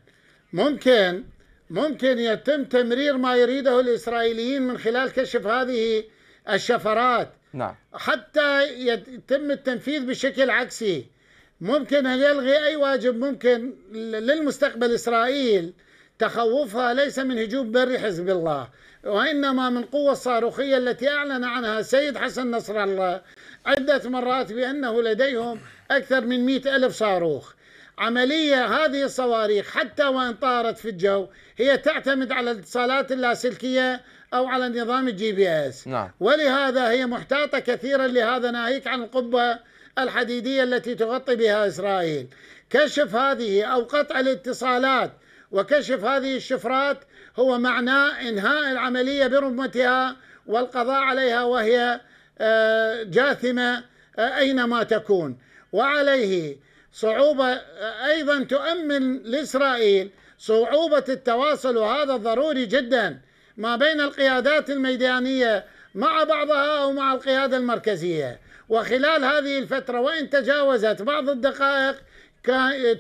ممكن ممكن يتم تمرير ما يريده الاسرائيليين من خلال كشف هذه الشفرات نعم حتى يتم التنفيذ بشكل عكسي ممكن أن يلغي أي واجب ممكن للمستقبل إسرائيل تخوفها ليس من هجوم بري حزب الله وإنما من قوة الصاروخية التي أعلن عنها السيد حسن نصر الله عدة مرات بأنه لديهم أكثر من مئة ألف صاروخ عملية هذه الصواريخ حتى وإن طارت في الجو هي تعتمد على الاتصالات اللاسلكية أو على نظام الجي بي اس نعم. ولهذا هي محتاطة كثيرا لهذا ناهيك عن القبة الحديدية التي تغطي بها إسرائيل كشف هذه أو قطع الاتصالات وكشف هذه الشفرات هو معناه إنهاء العملية برمتها والقضاء عليها وهي آه، جاثمة آه، أينما تكون وعليه صعوبة آه، أيضا تؤمن لإسرائيل صعوبة التواصل وهذا ضروري جدا ما بين القيادات الميدانية مع بعضها أو مع القيادة المركزية وخلال هذه الفترة وإن تجاوزت بعض الدقائق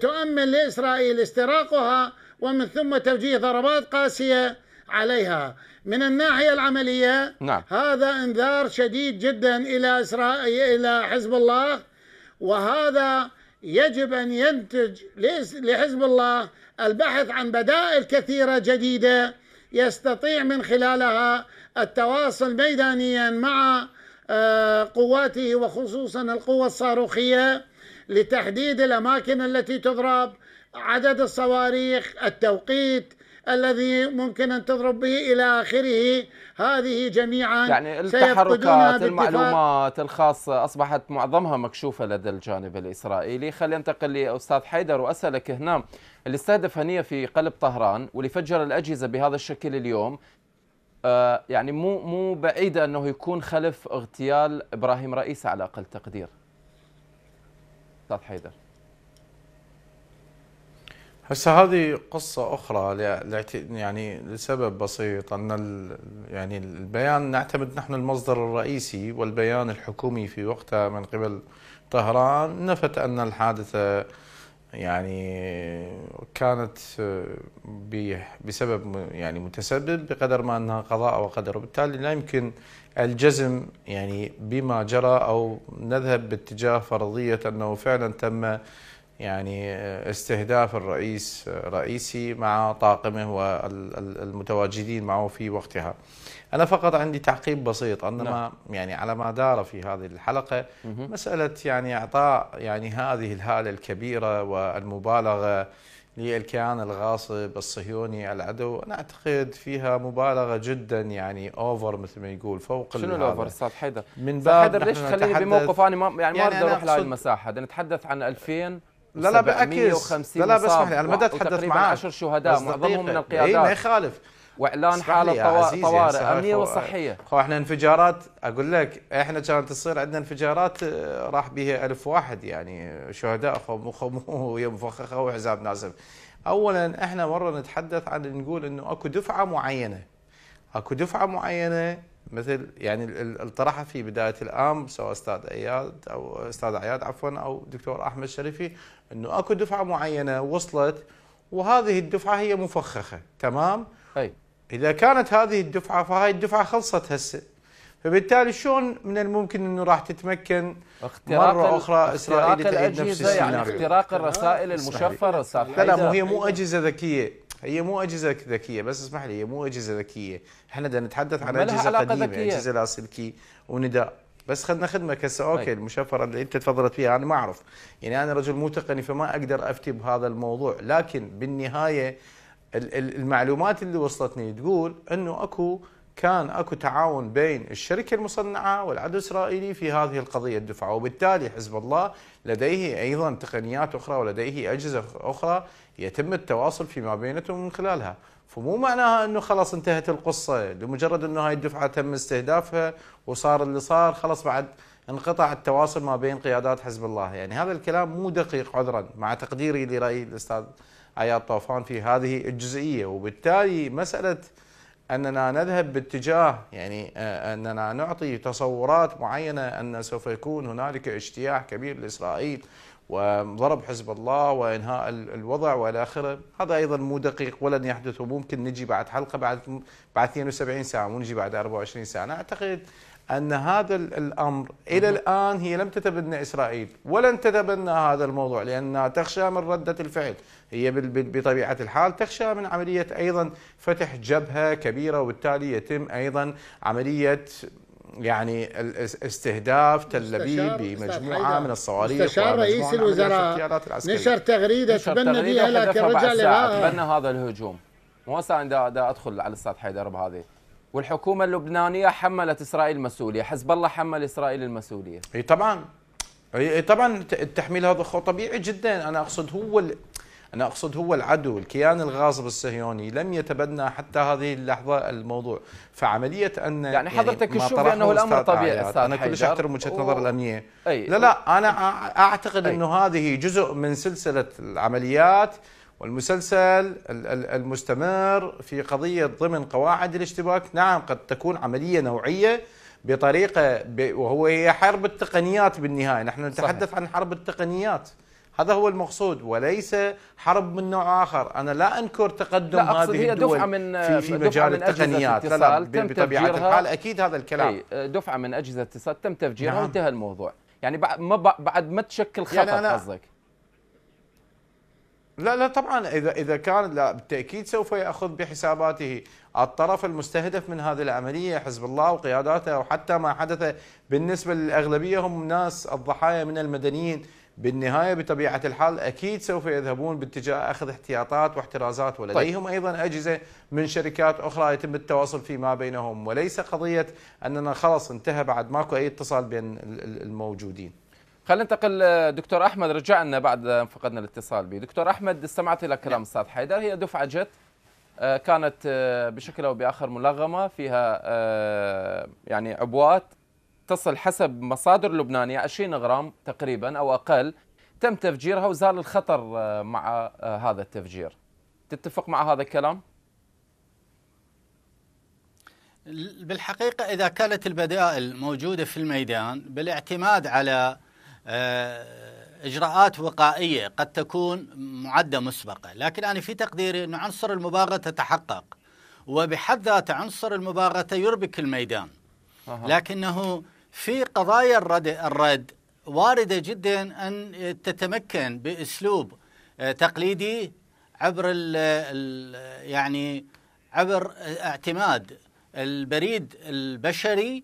تؤمن لإسرائيل استراقها ومن ثم توجيه ضربات قاسية عليها من الناحية العملية نعم. هذا انذار شديد جدا إلى إسرائيل إلى حزب الله وهذا يجب أن ينتج لحزب الله البحث عن بدائل كثيرة جديدة يستطيع من خلالها التواصل ميدانيا مع آه، قواته وخصوصا القوة الصاروخية لتحديد الأماكن التي تضرب عدد الصواريخ التوقيت الذي ممكن أن تضرب به إلى آخره هذه جميعا يعني التحركات المعلومات الخاصة أصبحت معظمها مكشوفة لدى الجانب الإسرائيلي خلينا ننتقل لأستاذ حيدر وأسألك هنا اللي استهدف هنية في قلب طهران واللي فجر الأجهزة بهذا الشكل اليوم آه، يعني مو مو بعيدة أنه يكون خلف اغتيال إبراهيم رئيس على أقل تقدير أستاذ حيدر هسه هذه قصة أخرى يعني لسبب بسيط أن يعني البيان نعتمد نحن المصدر الرئيسي والبيان الحكومي في وقتها من قبل طهران نفت أن الحادثة يعني كانت آه، بسبب يعني متسبب بقدر ما أنها قضاء وقدر وبالتالي لا يمكن الجزم يعني بما جرى أو نذهب باتجاه فرضية أنه فعلا تم يعني استهداف الرئيس رئيسي مع طاقمه والمتواجدين معه في وقتها أنا فقط عندي تعقيب بسيط أنما نعم. يعني على ما دار في هذه الحلقة مه. مسألة يعني إعطاء يعني هذه الهالة الكبيرة والمبالغة للكيان الغاصب الصهيوني العدو انا اعتقد فيها مبالغه جدا يعني اوفر مثل ما يقول فوق شنو الاوفر استاذ حيدر؟ من باب حيدر ليش تخليني بموقف انا ما يعني, يعني ما اقدر اروح لهي المساحه نتحدث عن 2000 أه. لا لا بعكس لا لا بسمح لي انا ما اتحدث معك 10 شهداء معظمهم من القيادات إيه، اي ما يخالف واعلان حاله طوارئ امنيه وصحيه خو احنا انفجارات اقول لك احنا كانت تصير عندنا انفجارات آه، راح بها ألف واحد يعني شهداء خو مو خو مو يوم فخخ ناسف اولا احنا مره نتحدث عن نقول انه اكو دفعه معينه اكو دفعه معينه مثل يعني اللي في بدايه الامر سواء استاذ اياد او استاذ عياد عفوا او دكتور احمد شريفي انه اكو دفعه معينه وصلت وهذه الدفعه هي مفخخه تمام؟ اي اذا كانت هذه الدفعه فهاي الدفعه خلصت هسه فبالتالي شلون من الممكن انه راح تتمكن مره اخرى اسرائيل تعيد نفس الشيء يعني اختراق الرسائل المشفره لا لا مو هي مو اجهزه ذكيه هي مو اجهزه ذكيه بس اسمح لي هي مو اجهزه ذكيه احنا بدنا نتحدث عن اجهزه قديمه ذكية. اجهزه لاسلكي ونداء بس خدنا خدمه كسا اوكي المشفره طيب. اللي انت تفضلت فيها انا ما اعرف يعني انا رجل مو تقني فما اقدر افتي بهذا الموضوع لكن بالنهايه المعلومات اللي وصلتني تقول انه اكو كان اكو تعاون بين الشركه المصنعه والعدو الاسرائيلي في هذه القضيه الدفعه وبالتالي حزب الله لديه ايضا تقنيات اخرى ولديه اجهزه اخرى يتم التواصل فيما بينتهم من خلالها فمو معناها انه خلاص انتهت القصه لمجرد انه هاي الدفعه تم استهدافها وصار اللي صار خلاص بعد انقطع التواصل ما بين قيادات حزب الله يعني هذا الكلام مو دقيق عذرا مع تقديري لراي الاستاذ عياد طوفان في هذه الجزئيه وبالتالي مساله اننا نذهب باتجاه يعني آه، اننا نعطي تصورات معينه ان سوف يكون هنالك اجتياح كبير لاسرائيل وضرب حزب الله وانهاء الوضع والى اخره، هذا ايضا مو دقيق ولن يحدث وممكن نجي بعد حلقه بعد بعد 72 ساعه مو نجي بعد 24 ساعه، انا اعتقد ان هذا الامر الى الان هي لم تتبنى اسرائيل ولن تتبنى هذا الموضوع لانها تخشى من رده الفعل، هي بطبيعه الحال تخشى من عمليه ايضا فتح جبهه كبيره وبالتالي يتم ايضا عمليه يعني استهداف تل ابيب بمجموعه من الصواريخ مستشار رئيس الوزراء نشر تغريده تبنى فيها لكن رجع تبنى هذا الهجوم مو هسه انا ادخل على الاستاذ حيدر بهذه والحكومه اللبنانيه حملت اسرائيل المسؤوليه، حزب الله حمل اسرائيل المسؤوليه. اي طبعا اي طبعا التحميل هذا خو طبيعي جدا، انا اقصد هو أنا أقصد هو العدو الكيان الغاصب الصهيوني لم يتبنى حتى هذه اللحظة الموضوع فعملية أن يعني, يعني حضرتك يعني تشوف أنه الأمر طبيعي أستاذ أنا كلش أحترم وجهة نظر الأمنية أي لا لا أنا أعتقد أنه هذه جزء من سلسلة العمليات والمسلسل المستمر في قضية ضمن قواعد الاشتباك نعم قد تكون عملية نوعية بطريقه ب... وهو هي حرب التقنيات بالنهايه نحن نتحدث صحيح. عن حرب التقنيات هذا هو المقصود وليس حرب من نوع اخر انا لا انكر تقدم لا أقصد هذه هي الدول دفعة من آه، في, في مجال من التقنيات لا لا بطبيعه الحال اكيد هذا الكلام آه، دفعه من اجهزه اتصال تم تفجيرها نعم. وانتهى الموضوع يعني بعد ما بعد ما تشكل يعني خطر يعني قصدك لا لا طبعا اذا اذا كان لا بالتاكيد سوف ياخذ بحساباته الطرف المستهدف من هذه العمليه حزب الله وقياداته وحتى ما حدث بالنسبه للاغلبيه هم ناس الضحايا من المدنيين بالنهايه بطبيعه الحال اكيد سوف يذهبون باتجاه اخذ احتياطات واحترازات طيب. ولديهم طيب. ايضا اجهزه من شركات اخرى يتم التواصل فيما بينهم وليس قضيه اننا خلص انتهى بعد ماكو اي اتصال بين الموجودين. خلينا ننتقل دكتور احمد رجعنا بعد فقدنا الاتصال به، دكتور احمد استمعت الى كلام نعم. استاذ حيدر هي دفعه جت آه، كانت آه، بشكل او باخر ملغمه فيها آه، يعني عبوات تصل حسب مصادر لبنانية 20 غرام تقريبا أو أقل تم تفجيرها وزال الخطر آه، مع آه، هذا التفجير تتفق مع هذا الكلام؟ بالحقيقة إذا كانت البدائل موجودة في الميدان بالاعتماد على آه، إجراءات وقائية قد تكون معدة مسبقة لكن أنا في تقديري أن عنصر المباغتة تحقق وبحد ذاته عنصر المباغتة يربك الميدان لكنه في قضايا الرد, الرد واردة جدا أن تتمكن بأسلوب آه، تقليدي عبر ال الـ يعني عبر اعتماد البريد البشري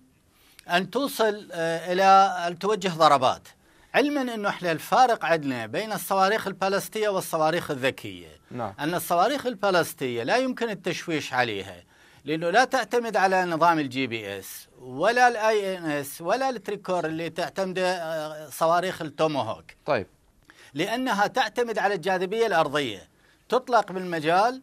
أن توصل آه، إلى أن توجه ضربات علما أنه إحنا الفارق عندنا بين الصواريخ البلاستية والصواريخ الذكية نعم. أن الصواريخ البلاستية لا يمكن التشويش عليها لأنه لا تعتمد على نظام الجي بي اس ولا الاي ان اس ولا التريكور اللي تعتمد آه، صواريخ التوموهوك طيب لانها تعتمد على الجاذبيه الارضيه تطلق بالمجال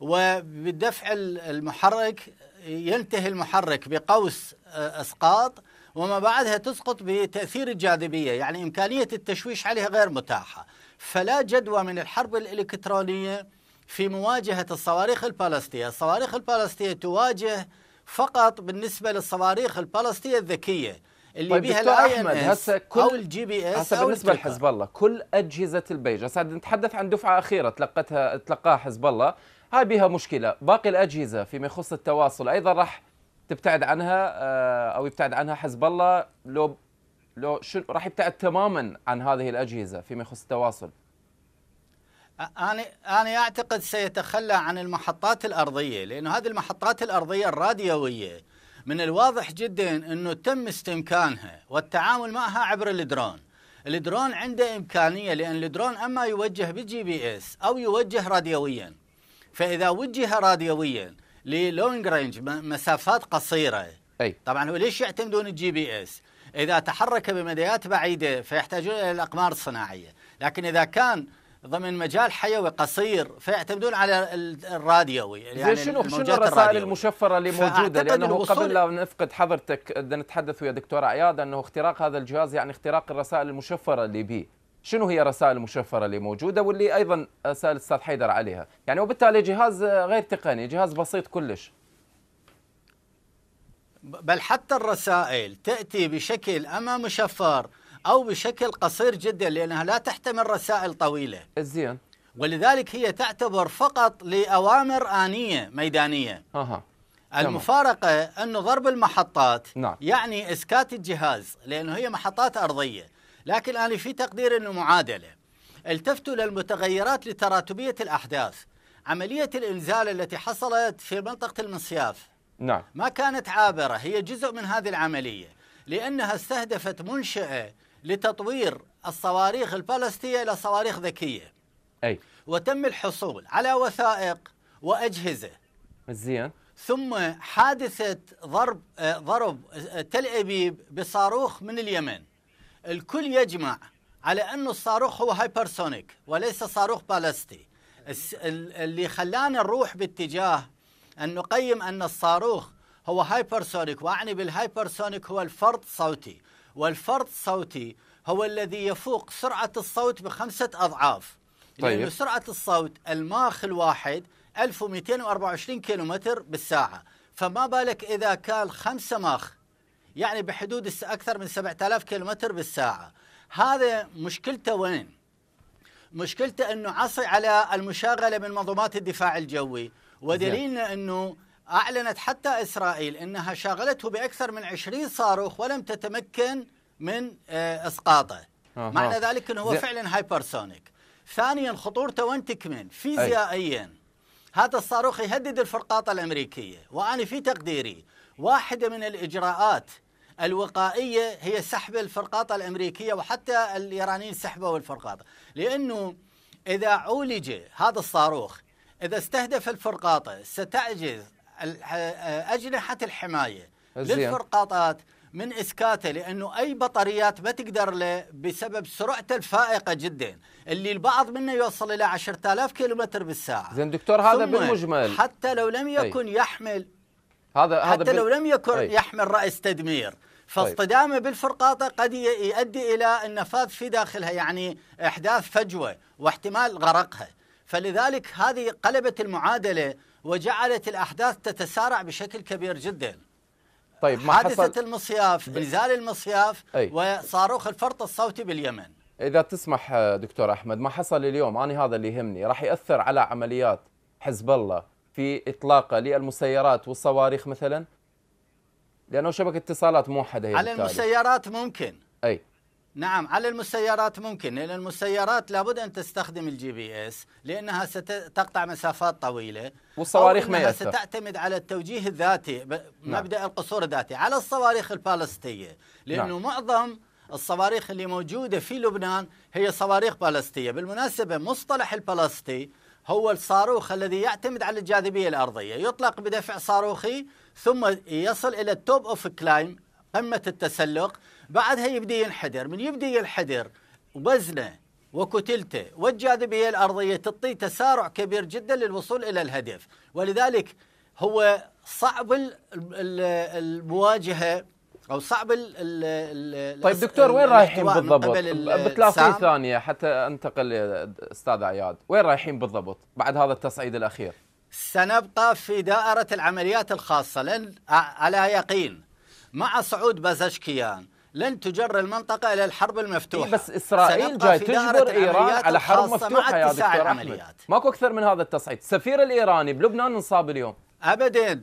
وبدفع المحرك ينتهي المحرك بقوس آه، اسقاط وما بعدها تسقط بتاثير الجاذبيه يعني امكانيه التشويش عليها غير متاحه فلا جدوى من الحرب الالكترونيه في مواجهه الصواريخ البالستيه الصواريخ البالستيه تواجه فقط بالنسبه للصواريخ الفلسطينية الذكيه اللي طيب بها احمد هسه كل او الجي بي اس هسه بالنسبه لحزب الله كل اجهزه البيج هسه نتحدث عن دفعه اخيره تلقتها تلقاها حزب الله هاي بها مشكله باقي الاجهزه فيما يخص التواصل ايضا راح تبتعد عنها آه، او يبتعد عنها حزب الله لو لو راح يبتعد تماما عن هذه الاجهزه فيما يخص التواصل أنا أنا أعتقد سيتخلى عن المحطات الأرضية لأنه هذه المحطات الأرضية الراديوية من الواضح جدا أنه تم استمكانها والتعامل معها عبر الدرون الدرون عنده إمكانية لأن الدرون أما يوجه بالجي بي إس أو يوجه راديويا فإذا وجه راديويا للونج رينج مسافات قصيرة أي. طبعا هو ليش يعتمدون الجي بي إس إذا تحرك بمديات بعيدة فيحتاجون إلى الأقمار الصناعية لكن إذا كان ضمن مجال حيوي قصير فيعتمدون على الراديوي يعني شنو شنو الرسائل المشفره اللي موجوده لانه قبل لا نفقد حضرتك نتحدث ويا دكتور عياد انه اختراق هذا الجهاز يعني اختراق الرسائل المشفره اللي به شنو هي الرسائل المشفره اللي موجوده واللي ايضا سال الاستاذ حيدر عليها يعني وبالتالي جهاز غير تقني جهاز بسيط كلش بل حتى الرسائل تاتي بشكل اما مشفر أو بشكل قصير جدا لأنها لا تحتمل رسائل طويلة زين ولذلك هي تعتبر فقط لأوامر آنية ميدانية أها. المفارقة أنه ضرب المحطات نعم. يعني إسكات الجهاز لأنه هي محطات أرضية لكن أنا في تقدير أنه معادلة التفتوا للمتغيرات لتراتبية الأحداث عملية الإنزال التي حصلت في منطقة المصياف نعم. ما كانت عابرة هي جزء من هذه العملية لأنها استهدفت منشأة لتطوير الصواريخ البالستية إلى صواريخ ذكية أي وتم الحصول على وثائق وأجهزة زين ثم حادثة ضرب ضرب تل أبيب بصاروخ من اليمن الكل يجمع على أن الصاروخ هو هايبرسونيك وليس صاروخ بالستي اللي خلانا نروح باتجاه أن نقيم أن الصاروخ هو هايبرسونيك وأعني بالهايبرسونيك هو الفرد صوتي والفرط الصوتي هو الذي يفوق سرعة الصوت بخمسة أضعاف طيب. لأن سرعة الصوت الماخ الواحد 1224 كيلومتر بالساعة فما بالك إذا كان خمسة ماخ يعني بحدود أكثر من 7000 كيلومتر بالساعة هذا مشكلته وين؟ مشكلته أنه عصي على المشاغلة من منظومات الدفاع الجوي ودليلنا أنه أعلنت حتى إسرائيل أنها شغلته بأكثر من 20 صاروخ ولم تتمكن من آه، إسقاطه آه معنى ذلك أنه هو زي... فعلا هايبرسونيك ثانيا خطورته وين تكمن فيزيائيا هذا الصاروخ يهدد الفرقاطة الأمريكية وأنا في تقديري واحدة من الإجراءات الوقائية هي سحب الفرقاطة الأمريكية وحتى الإيرانيين سحبوا الفرقاطة لأنه إذا عولج هذا الصاروخ إذا استهدف الفرقاطة ستعجز آه، أجنحة الحماية للفرقاطات من إسكاته لأنه أي بطاريات ما تقدر له بسبب سرعته الفائقة جدا اللي البعض منه يوصل إلى 10000 كيلومتر بالساعة زين دكتور هذا بالمجمل حتى لو لم يكن أي. يحمل هذا حتى هذا لو لم يكن أي. يحمل رأس تدمير فاصطدامه طيب. بالفرقاطه قد يؤدي الى النفاذ في داخلها يعني احداث فجوه واحتمال غرقها فلذلك هذه قلبت المعادله وجعلت الأحداث تتسارع بشكل كبير جدا طيب ما حادثة حصل... المصياف إنزال المصياف أي. وصاروخ الفرط الصوتي باليمن إذا تسمح آه، دكتور أحمد ما حصل اليوم أنا هذا اللي يهمني راح يأثر على عمليات حزب الله في إطلاقه للمسيرات والصواريخ مثلا لأنه شبكة اتصالات موحدة هي على التالي. المسيرات ممكن أي نعم على المسيرات ممكن لأن المسيرات لابد أن تستخدم الجي بي إس لأنها ستقطع مسافات طويلة والصواريخ ما يأثر ستعتمد على التوجيه الذاتي نعم. مبدأ نعم. القصور الذاتي على الصواريخ البالستية لأنه نعم. معظم الصواريخ اللي موجودة في لبنان هي صواريخ بالستية بالمناسبة مصطلح البالستي هو الصاروخ الذي يعتمد على الجاذبية الأرضية يطلق بدفع صاروخي ثم يصل إلى التوب أوف كلايم قمة التسلق بعدها يبدأ ينحدر من يبدي ينحدر وزنه وكتلته والجاذبية الأرضية تعطي تسارع كبير جدا للوصول إلى الهدف ولذلك هو صعب المواجهة او صعب ال طيب دكتور وين رايحين بالضبط؟ ب 30 ثانيه حتى انتقل استاذ عياد، وين رايحين بالضبط بعد هذا التصعيد الاخير؟ سنبقى في دائره العمليات الخاصه لان على يقين مع صعود بازاشكيان لن تجر المنطقة إلى الحرب المفتوحة إيه بس إسرائيل جاي تجبر إيران على حرب مفتوحة يا دكتور أحمد ماكو أكثر من هذا التصعيد السفير الإيراني بلبنان انصاب اليوم أبدا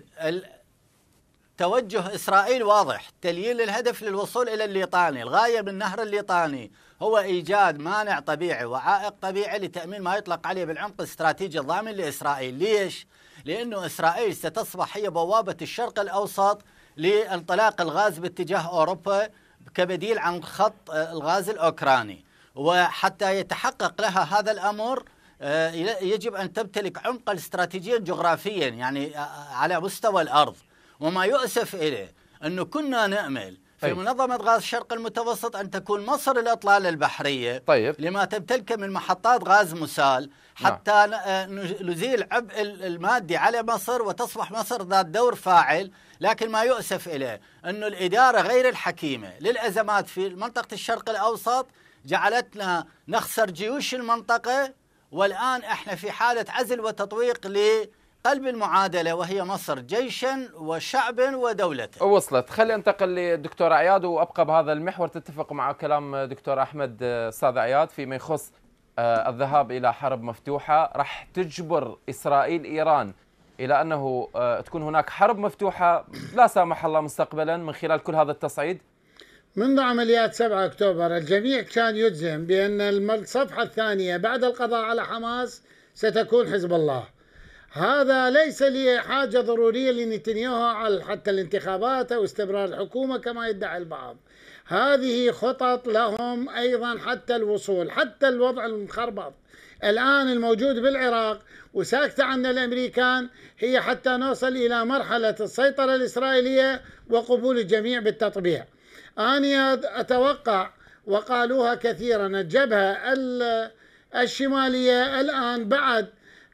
توجه إسرائيل واضح تليين الهدف للوصول إلى الليطاني الغاية من نهر الليطاني هو إيجاد مانع طبيعي وعائق طبيعي لتأمين ما يطلق عليه بالعمق الاستراتيجي الضامن لإسرائيل ليش؟ لأنه إسرائيل ستصبح هي بوابة الشرق الأوسط لانطلاق الغاز باتجاه أوروبا كبديل عن خط آه، الغاز الأوكراني وحتى يتحقق لها هذا الأمر آه، يجب أن تمتلك عمقا استراتيجيا جغرافيا يعني آه، على مستوى الأرض وما يؤسف إليه أنه كنا نأمل في طيب. منظمة غاز الشرق المتوسط أن تكون مصر الأطلال البحرية طيب. لما تمتلك من محطات غاز مسال نعم. حتى نعم. نزيل عبء المادي على مصر وتصبح مصر ذات دور فاعل لكن ما يؤسف إليه أنه الإدارة غير الحكيمة للأزمات في منطقة الشرق الأوسط جعلتنا نخسر جيوش المنطقة والآن إحنا في حالة عزل وتطويق ل قلب المعادله وهي مصر جيشا وشعبا ودوله وصلت خلي أنتقل لدكتور عياد وابقى بهذا المحور تتفق مع كلام دكتور احمد استاذ عياد فيما يخص آه، الذهاب الى حرب مفتوحه راح تجبر اسرائيل ايران الى انه آه، تكون هناك حرب مفتوحه لا سامح الله مستقبلا من خلال كل هذا التصعيد؟ منذ عمليات 7 اكتوبر الجميع كان يجزم بان الصفحه الثانيه بعد القضاء على حماس ستكون حزب الله. هذا ليس لحاجه ضروريه لنتنياهو على حتى الانتخابات او استمرار الحكومه كما يدعي البعض. هذه خطط لهم أيضا حتى الوصول حتى الوضع المخربط الآن الموجود بالعراق وساكتة عنا الأمريكان هي حتى نوصل إلى مرحلة السيطرة الإسرائيلية وقبول الجميع بالتطبيع أنا أتوقع وقالوها كثيرا الجبهة الشمالية الآن بعد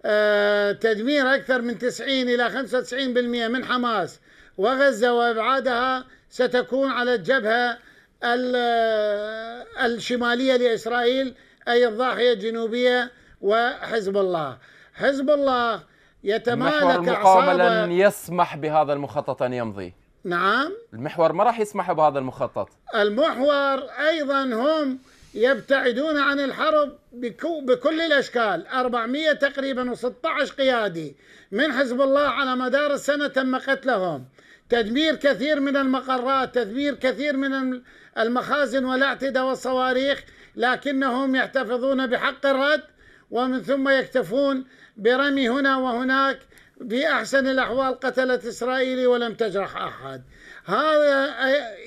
آه، تدمير أكثر من 90 إلى 95% من حماس وغزة وإبعادها ستكون على الجبهة الشمالية لإسرائيل أي الضاحية الجنوبية وحزب الله حزب الله يتمالك عصابة لن يسمح بهذا المخطط أن يمضي نعم المحور ما راح يسمح بهذا المخطط المحور أيضا هم يبتعدون عن الحرب بكل الأشكال 400 تقريبا و16 قيادي من حزب الله على مدار السنة تم قتلهم تدمير كثير من المقرات تدمير كثير من المخازن والأعتدة والصواريخ لكنهم يحتفظون بحق الرد ومن ثم يكتفون برمي هنا وهناك في أحسن الأحوال قتلت إسرائيل ولم تجرح أحد هذا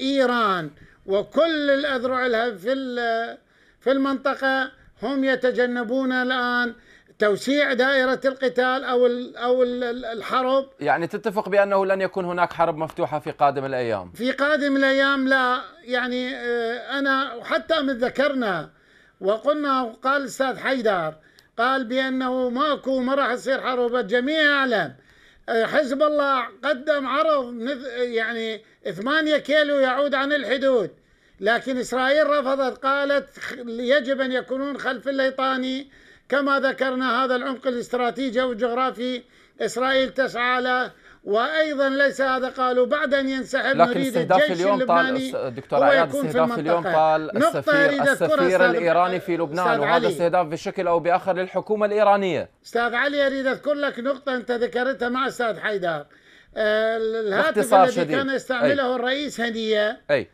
إيران وكل الأذرع لها في في المنطقة هم يتجنبون الآن توسيع دائرة القتال أو أو الحرب يعني تتفق بأنه لن يكون هناك حرب مفتوحة في قادم الأيام في قادم الأيام لا يعني آه، أنا وحتى من ذكرنا وقلنا وقال الأستاذ حيدر قال بأنه ماكو ما راح تصير حرب الجميع يعلم آه، حزب الله قدم عرض يعني 8 كيلو يعود عن الحدود لكن إسرائيل رفضت قالت يجب أن يكونون خلف الليطاني كما ذكرنا هذا العمق الاستراتيجي والجغرافي إسرائيل تسعى له وايضا ليس هذا قالوا بعد ان ينسحب لكن نريد الجيش اليوم اللبناني طال دكتور عياد استهداف اليوم قال السفير, السفير الايراني في لبنان وهذا استهداف بشكل او باخر للحكومه الايرانيه استاذ علي اريد اذكر لك نقطه انت ذكرتها مع استاذ حيدر آه، الهاتف الذي شديد. كان يستعمله أي. الرئيس هنيه أي.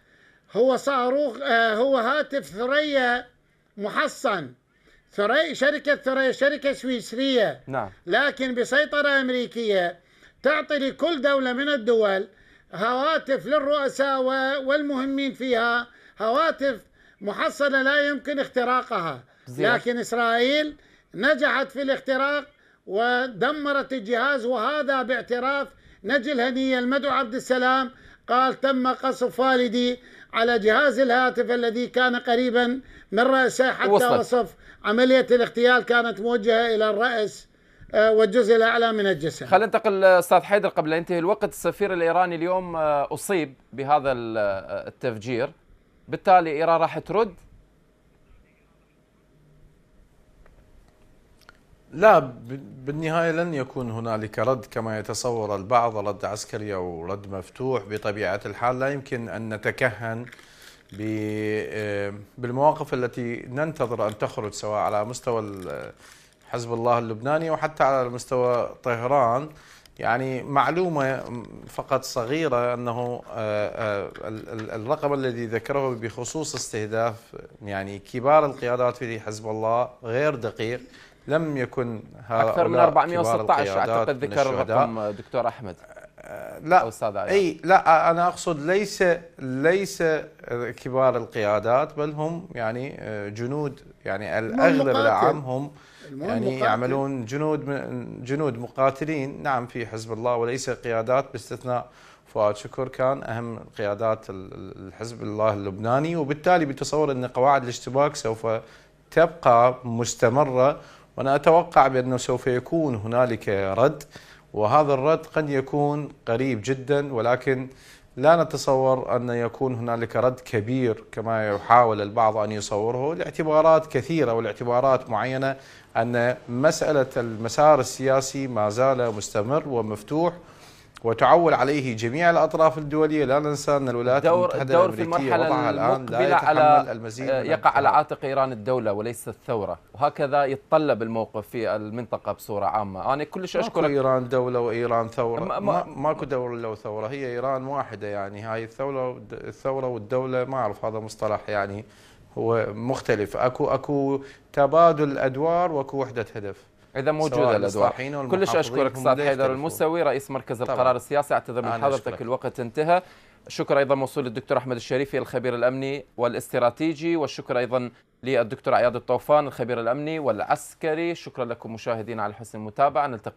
هو صاروخ آه، هو هاتف ثريا محصن ثري شركة ثري شركة سويسرية نعم. لكن بسيطرة أمريكية تعطي لكل دولة من الدول هواتف للرؤساء والمهمين فيها هواتف محصلة لا يمكن اختراقها زيح. لكن إسرائيل نجحت في الاختراق ودمرت الجهاز وهذا باعتراف نجل هنية المدعو عبد السلام قال تم قصف والدي على جهاز الهاتف الذي كان قريبا من رأسه حتى وصلت. وصف عملية الاغتيال كانت موجهة إلى الرأس آه، والجزء الأعلى من الجسم خلينا ننتقل أستاذ حيدر قبل أن ينتهي الوقت السفير الإيراني اليوم آه، أصيب بهذا آه، التفجير بالتالي إيران راح ترد لا بالنهاية لن يكون هنالك رد كما يتصور البعض رد عسكري أو رد مفتوح بطبيعة الحال لا يمكن أن نتكهن آه، بالمواقف التي ننتظر أن تخرج سواء على مستوى حزب الله اللبناني وحتى على مستوى طهران يعني معلومة فقط صغيرة أنه آه، آه، الرقم الذي ذكره بخصوص استهداف يعني كبار القيادات في حزب الله غير دقيق لم يكن أكثر من 416 أعتقد ذكر الرقم دكتور أحمد لا استاذ اي لا انا اقصد ليس ليس كبار القيادات بل هم يعني آه، جنود يعني الاغلب العام هم يعني مقاتل. يعملون جنود جنود مقاتلين نعم في حزب الله وليس قيادات باستثناء فؤاد شكر كان اهم قيادات الحزب الله اللبناني وبالتالي بتصور ان قواعد الاشتباك سوف تبقى مستمره وانا اتوقع بانه سوف يكون هنالك رد وهذا الرد قد يكون قريب جدا ولكن لا نتصور أن يكون هنالك رد كبير كما يحاول البعض أن يصوره لاعتبارات كثيرة ولاعتبارات معينة أن مسألة المسار السياسي ما زال مستمر ومفتوح وتعول عليه جميع الأطراف الدولية لا ننسى أن الولايات دور المتحدة الدور في المرحلة المقبلة على المزيد يقع على عاتق إيران الدولة وليس الثورة وهكذا يتطلب الموقف في المنطقة بصورة عامة أنا كلش أشكرك إيران دولة وإيران ثورة ما ما ماكو دولة لو ثورة هي إيران واحدة يعني هاي الثورة الثورة والدولة ما أعرف هذا مصطلح يعني هو مختلف أكو أكو تبادل أدوار وأكو وحدة هدف اذا موجوده الادوار كلش اشكرك استاذ حيدر المسوي رئيس مركز طبعا. القرار السياسي اعتذر من حضرتك الوقت انتهى الشكر ايضا موصول للدكتور احمد الشريفي الخبير الامني والاستراتيجي والشكر ايضا للدكتور عياد الطوفان الخبير الامني والعسكري شكرا لكم مشاهدينا على حسن المتابعه نلتقي